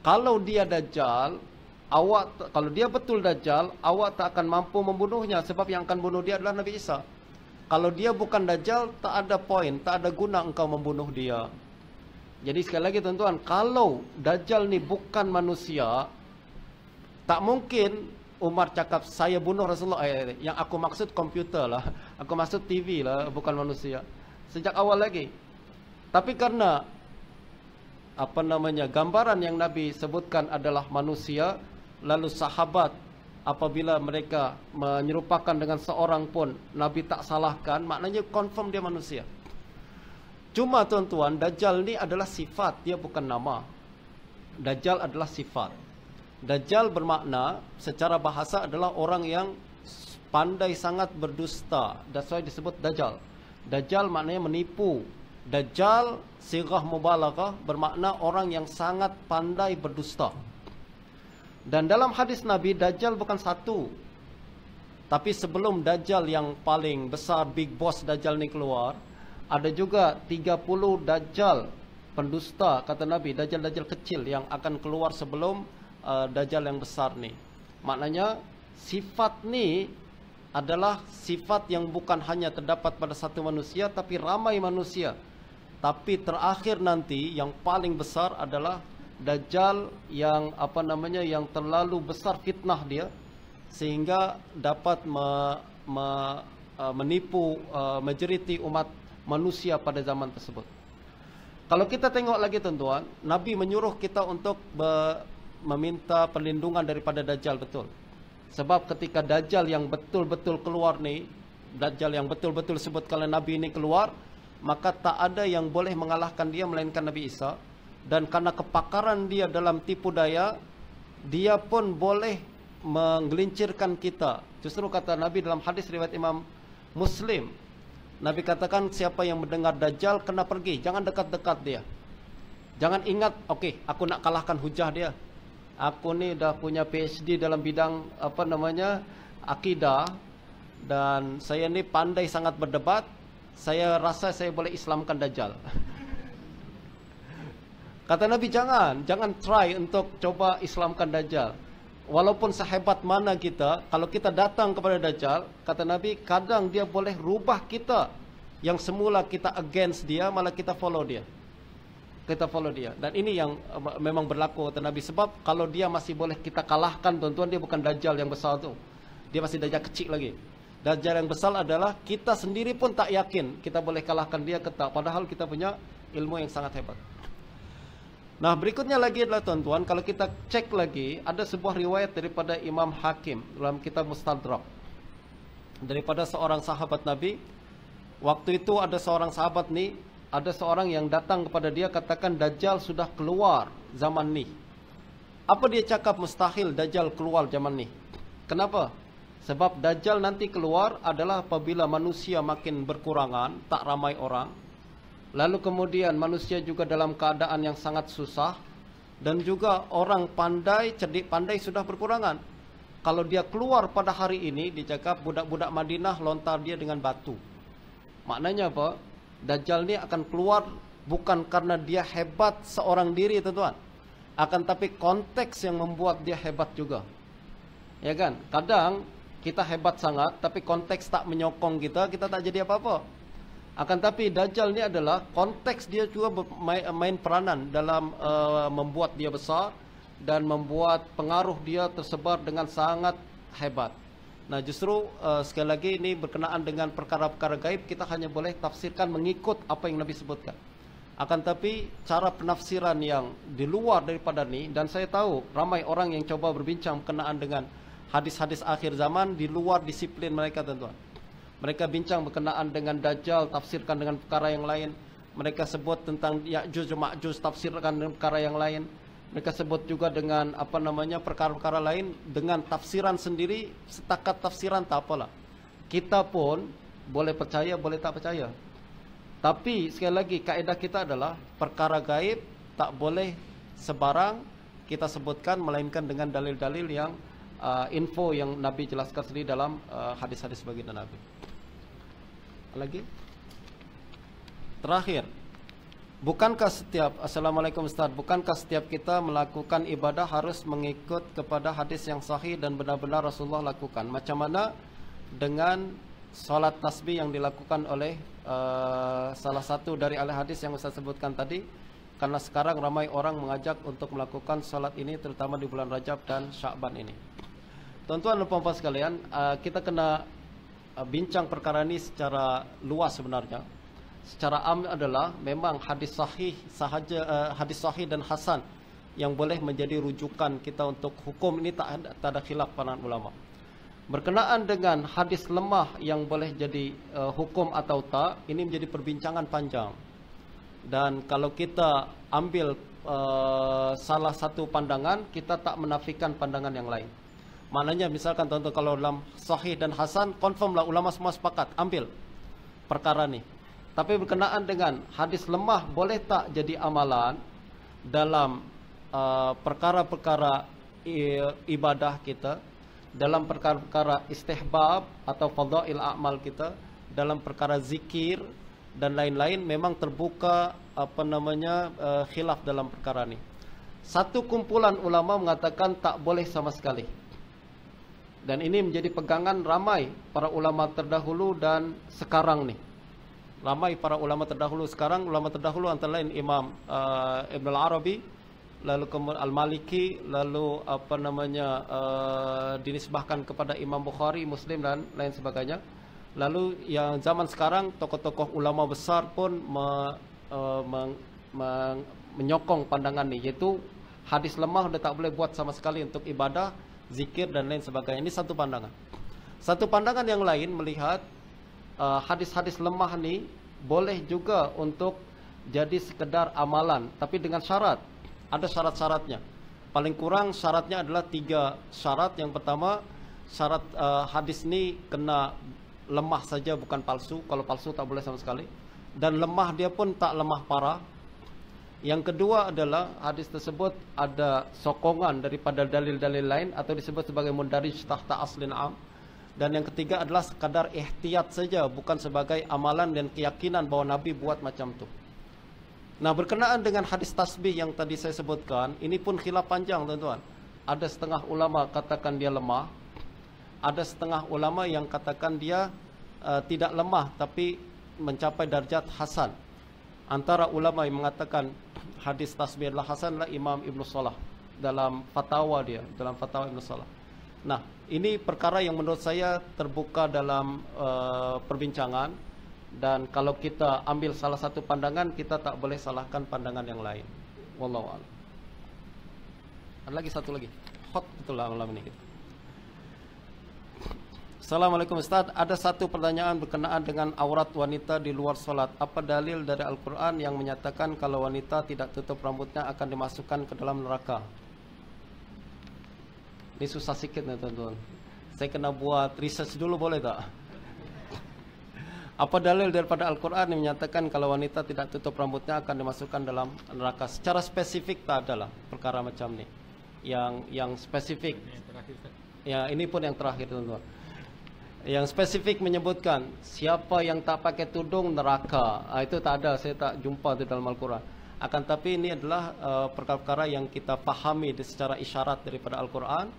kalau dia dajal, awak kalau dia betul dajal, awak tak akan mampu membunuhnya sebab yang akan bunuh dia adalah nabi isa kalau dia bukan dajal, tak ada poin tak ada guna engkau membunuh dia jadi sekali lagi tuan-tuan kalau dajal ni bukan manusia tak mungkin Umar cakap saya bunuh Rasulullah eh, eh yang aku maksud komputer lah aku maksud TV lah bukan manusia sejak awal lagi tapi karena apa namanya gambaran yang Nabi sebutkan adalah manusia, lalu sahabat apabila mereka menyerupakan dengan seorang pun Nabi tak salahkan, maknanya confirm dia manusia. Cuma tuan-tuan, Dajjal ni adalah sifat, dia bukan nama. Dajjal adalah sifat. Dajjal bermakna secara bahasa adalah orang yang pandai sangat berdusta. That's why disebut Dajjal. Dajjal maknanya menipu, Dajjal sirah mubalaghah bermakna orang yang sangat pandai berdusta. Dan dalam hadis Nabi Dajjal bukan satu. Tapi sebelum Dajjal yang paling besar big boss Dajjal ni keluar, ada juga 30 Dajjal pendusta kata Nabi, Dajjal-dajjal kecil yang akan keluar sebelum uh, Dajjal yang besar ni. Maknanya sifat ni adalah sifat yang bukan hanya terdapat pada satu manusia tapi ramai manusia. Tapi terakhir nanti yang paling besar adalah Dajjal yang apa namanya yang terlalu besar fitnah dia sehingga dapat me, me, e, menipu uh, e, majority umat manusia pada zaman tersebut. Kalau kita tengok lagi tentuan, Nabi menyuruh kita untuk be, meminta perlindungan daripada Dajjal betul. Sebab ketika Dajjal yang betul-betul keluar nih, Dajjal yang betul-betul sebut kalau Nabi ini keluar, maka tak ada yang boleh mengalahkan dia melainkan Nabi Isa dan karena kepakaran dia dalam tipu daya dia pun boleh menggelincirkan kita justru kata Nabi dalam hadis riwayat Imam Muslim Nabi katakan siapa yang mendengar dajjal kena pergi jangan dekat-dekat dia jangan ingat oke okay, aku nak kalahkan hujah dia aku ni dah punya PhD dalam bidang apa namanya akidah dan saya ni pandai sangat berdebat saya rasa saya boleh islamkan dajjal kata nabi jangan jangan try untuk coba islamkan dajjal walaupun sehebat mana kita kalau kita datang kepada dajjal kata nabi kadang dia boleh rubah kita yang semula kita against dia malah kita follow dia kita follow dia dan ini yang eh, memang berlaku kata nabi sebab kalau dia masih boleh kita kalahkan tuan-tuan dia bukan dajjal yang besar tu dia masih dajjal kecil lagi Dajjal yang besar adalah kita sendiri pun tak yakin kita boleh kalahkan dia ketak. Padahal kita punya ilmu yang sangat hebat. Nah berikutnya lagi adalah tuan-tuan, kalau kita cek lagi, ada sebuah riwayat daripada Imam Hakim dalam kitab Mustadrak. Daripada seorang sahabat Nabi, waktu itu ada seorang sahabat ni, ada seorang yang datang kepada dia katakan Dajjal sudah keluar zaman ni. Apa dia cakap mustahil Dajjal keluar zaman ni. Kenapa? Sebab Dajjal nanti keluar adalah apabila manusia makin berkurangan, tak ramai orang. Lalu kemudian manusia juga dalam keadaan yang sangat susah. Dan juga orang pandai, cerdik pandai sudah berkurangan. Kalau dia keluar pada hari ini, dicakap budak-budak Madinah lontar dia dengan batu. Maknanya apa? Dajjal ni akan keluar bukan karena dia hebat seorang diri, tuan-tuan. Akan tapi konteks yang membuat dia hebat juga. Ya kan? Kadang kita hebat sangat tapi konteks tak menyokong kita kita tak jadi apa-apa akan tapi dajal ni adalah konteks dia juga main peranan dalam uh, membuat dia besar dan membuat pengaruh dia tersebar dengan sangat hebat. Nah justru uh, sekali lagi ini berkenaan dengan perkara-perkara gaib kita hanya boleh tafsirkan mengikut apa yang Nabi sebutkan. Akan tapi cara penafsiran yang di luar daripada ni dan saya tahu ramai orang yang coba berbincang berkenaan dengan hadis-hadis akhir zaman di luar disiplin mereka tentuan. Mereka bincang berkenaan dengan Dajjal, tafsirkan dengan perkara yang lain. Mereka sebut tentang Ya'juj Ma'juj, tafsirkan dengan perkara yang lain. Mereka sebut juga dengan apa namanya perkara-perkara lain dengan tafsiran sendiri, setakat tafsiran tak apalah. Kita pun boleh percaya, boleh tak percaya. Tapi sekali lagi kaedah kita adalah perkara gaib tak boleh sebarang kita sebutkan melainkan dengan dalil-dalil yang uh, info yang Nabi jelaskan sendiri dalam uh, hadis-hadis uh, baginda Nabi. Lagi? Terakhir. Bukankah setiap Assalamualaikum Ustaz, bukankah setiap kita melakukan ibadah harus mengikut kepada hadis yang sahih dan benar-benar Rasulullah lakukan? Macam mana dengan salat tasbih yang dilakukan oleh uh, salah satu dari ahli hadis yang Ustaz sebutkan tadi? Karena sekarang ramai orang mengajak untuk melakukan salat ini terutama di bulan Rajab dan Syakban ini. Tuan-tuan dan puan-puan sekalian, uh, kita kena uh, bincang perkara ini secara luas sebenarnya. Secara am adalah memang hadis sahih sahaja uh, hadis sahih dan hasan yang boleh menjadi rujukan kita untuk hukum ini tak ada, tak ada khilaf pandangan ulama. Berkenaan dengan hadis lemah yang boleh jadi uh, hukum atau tak, ini menjadi perbincangan panjang. Dan kalau kita ambil uh, salah satu pandangan, kita tak menafikan pandangan yang lain. Maknanya misalkan contoh kalau dalam sahih dan hasan konfirmlah ulama semua sepakat ambil perkara ni. Tapi berkenaan dengan hadis lemah boleh tak jadi amalan dalam uh, perkara-perkara uh, ibadah kita, dalam perkara-perkara istihbab atau fadhail amal kita, dalam perkara zikir dan lain-lain memang terbuka apa namanya uh, khilaf dalam perkara ni. Satu kumpulan ulama mengatakan tak boleh sama sekali dan ini menjadi pegangan ramai para ulama terdahulu dan sekarang nih ramai para ulama terdahulu sekarang ulama terdahulu antara lain Imam uh, Ibn al-Arabi lalu al-Maliki lalu apa namanya uh, dinisbahkan kepada Imam Bukhari Muslim dan lain sebagainya lalu yang zaman sekarang tokoh-tokoh ulama besar pun me, uh, meng, meng, menyokong pandangan ini yaitu hadis lemah sudah tak boleh buat sama sekali untuk ibadah zikir dan lain sebagainya. Ini satu pandangan. Satu pandangan yang lain melihat eh, hadis-hadis uh, lemah nih boleh juga untuk jadi sekedar amalan, tapi dengan syarat. Ada syarat-syaratnya. Paling kurang syaratnya adalah tiga syarat. Yang pertama, syarat uh, hadis ini kena lemah saja bukan palsu. Kalau palsu tak boleh sama sekali. Dan lemah dia pun tak lemah parah Yang kedua adalah hadis tersebut ada sokongan daripada dalil-dalil lain atau disebut sebagai mundarij tahta aslin am. Dan yang ketiga adalah sekadar ihtiyat saja bukan sebagai amalan dan keyakinan bahawa Nabi buat macam tu. Nah berkenaan dengan hadis tasbih yang tadi saya sebutkan, ini pun khilaf panjang tuan-tuan. Ada setengah ulama katakan dia lemah. Ada setengah ulama yang katakan dia uh, tidak lemah tapi mencapai darjat hasan antara ulama yang mengatakan hadis tasbih adalah hasan adalah Imam Ibnu Salah dalam fatwa dia dalam fatwa Ibnu Salah nah ini perkara yang menurut saya terbuka dalam uh, perbincangan dan kalau kita ambil salah satu pandangan kita tak boleh salahkan pandangan yang lain wallahu a'lam ada lagi satu lagi hot betul lah ulama ini kita. Assalamualaikum Ustaz, ada satu pertanyaan berkenaan dengan aurat wanita di luar salat. Apa dalil dari Al-Qur'an yang menyatakan kalau wanita tidak tutup rambutnya akan dimasukkan ke dalam neraka? Ini susah sikit nih tuan-tuan. Saya kena buat research dulu boleh tak? Apa dalil daripada Al-Quran yang menyatakan kalau wanita tidak tutup rambutnya akan dimasukkan dalam neraka? Secara spesifik tak ada lah perkara macam ni. Yang yang spesifik. ya ini pun yang terakhir tuan-tuan yang spesifik menyebutkan siapa yang tak pakai tudung neraka. Uh, itu tak ada, saya tak jumpa itu dalam Al-Quran. Akan tapi ini adalah uh, perkara-perkara yang kita pahami secara isyarat daripada Al-Quran.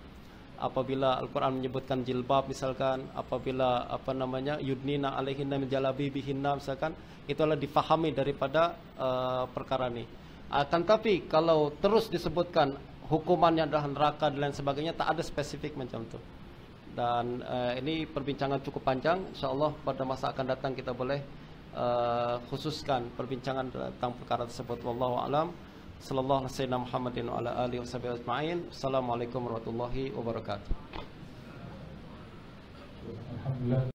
Apabila Al-Quran menyebutkan jilbab misalkan, apabila apa namanya yudnina alaihinna menjalabi bihinna misalkan, itulah difahami daripada uh, perkara ini. Akan tapi kalau terus disebutkan hukumannya adalah neraka dan lain sebagainya, tak ada spesifik macam itu dan uh, ini perbincangan cukup panjang insyaallah pada masa akan datang kita boleh uh, khususkan perbincangan tentang perkara tersebut wallahu alam sallallahu alaihi wasallam Muhammadin wa ala alihi wasallam ajmain assalamualaikum warahmatullahi wabarakatuh alhamdulillah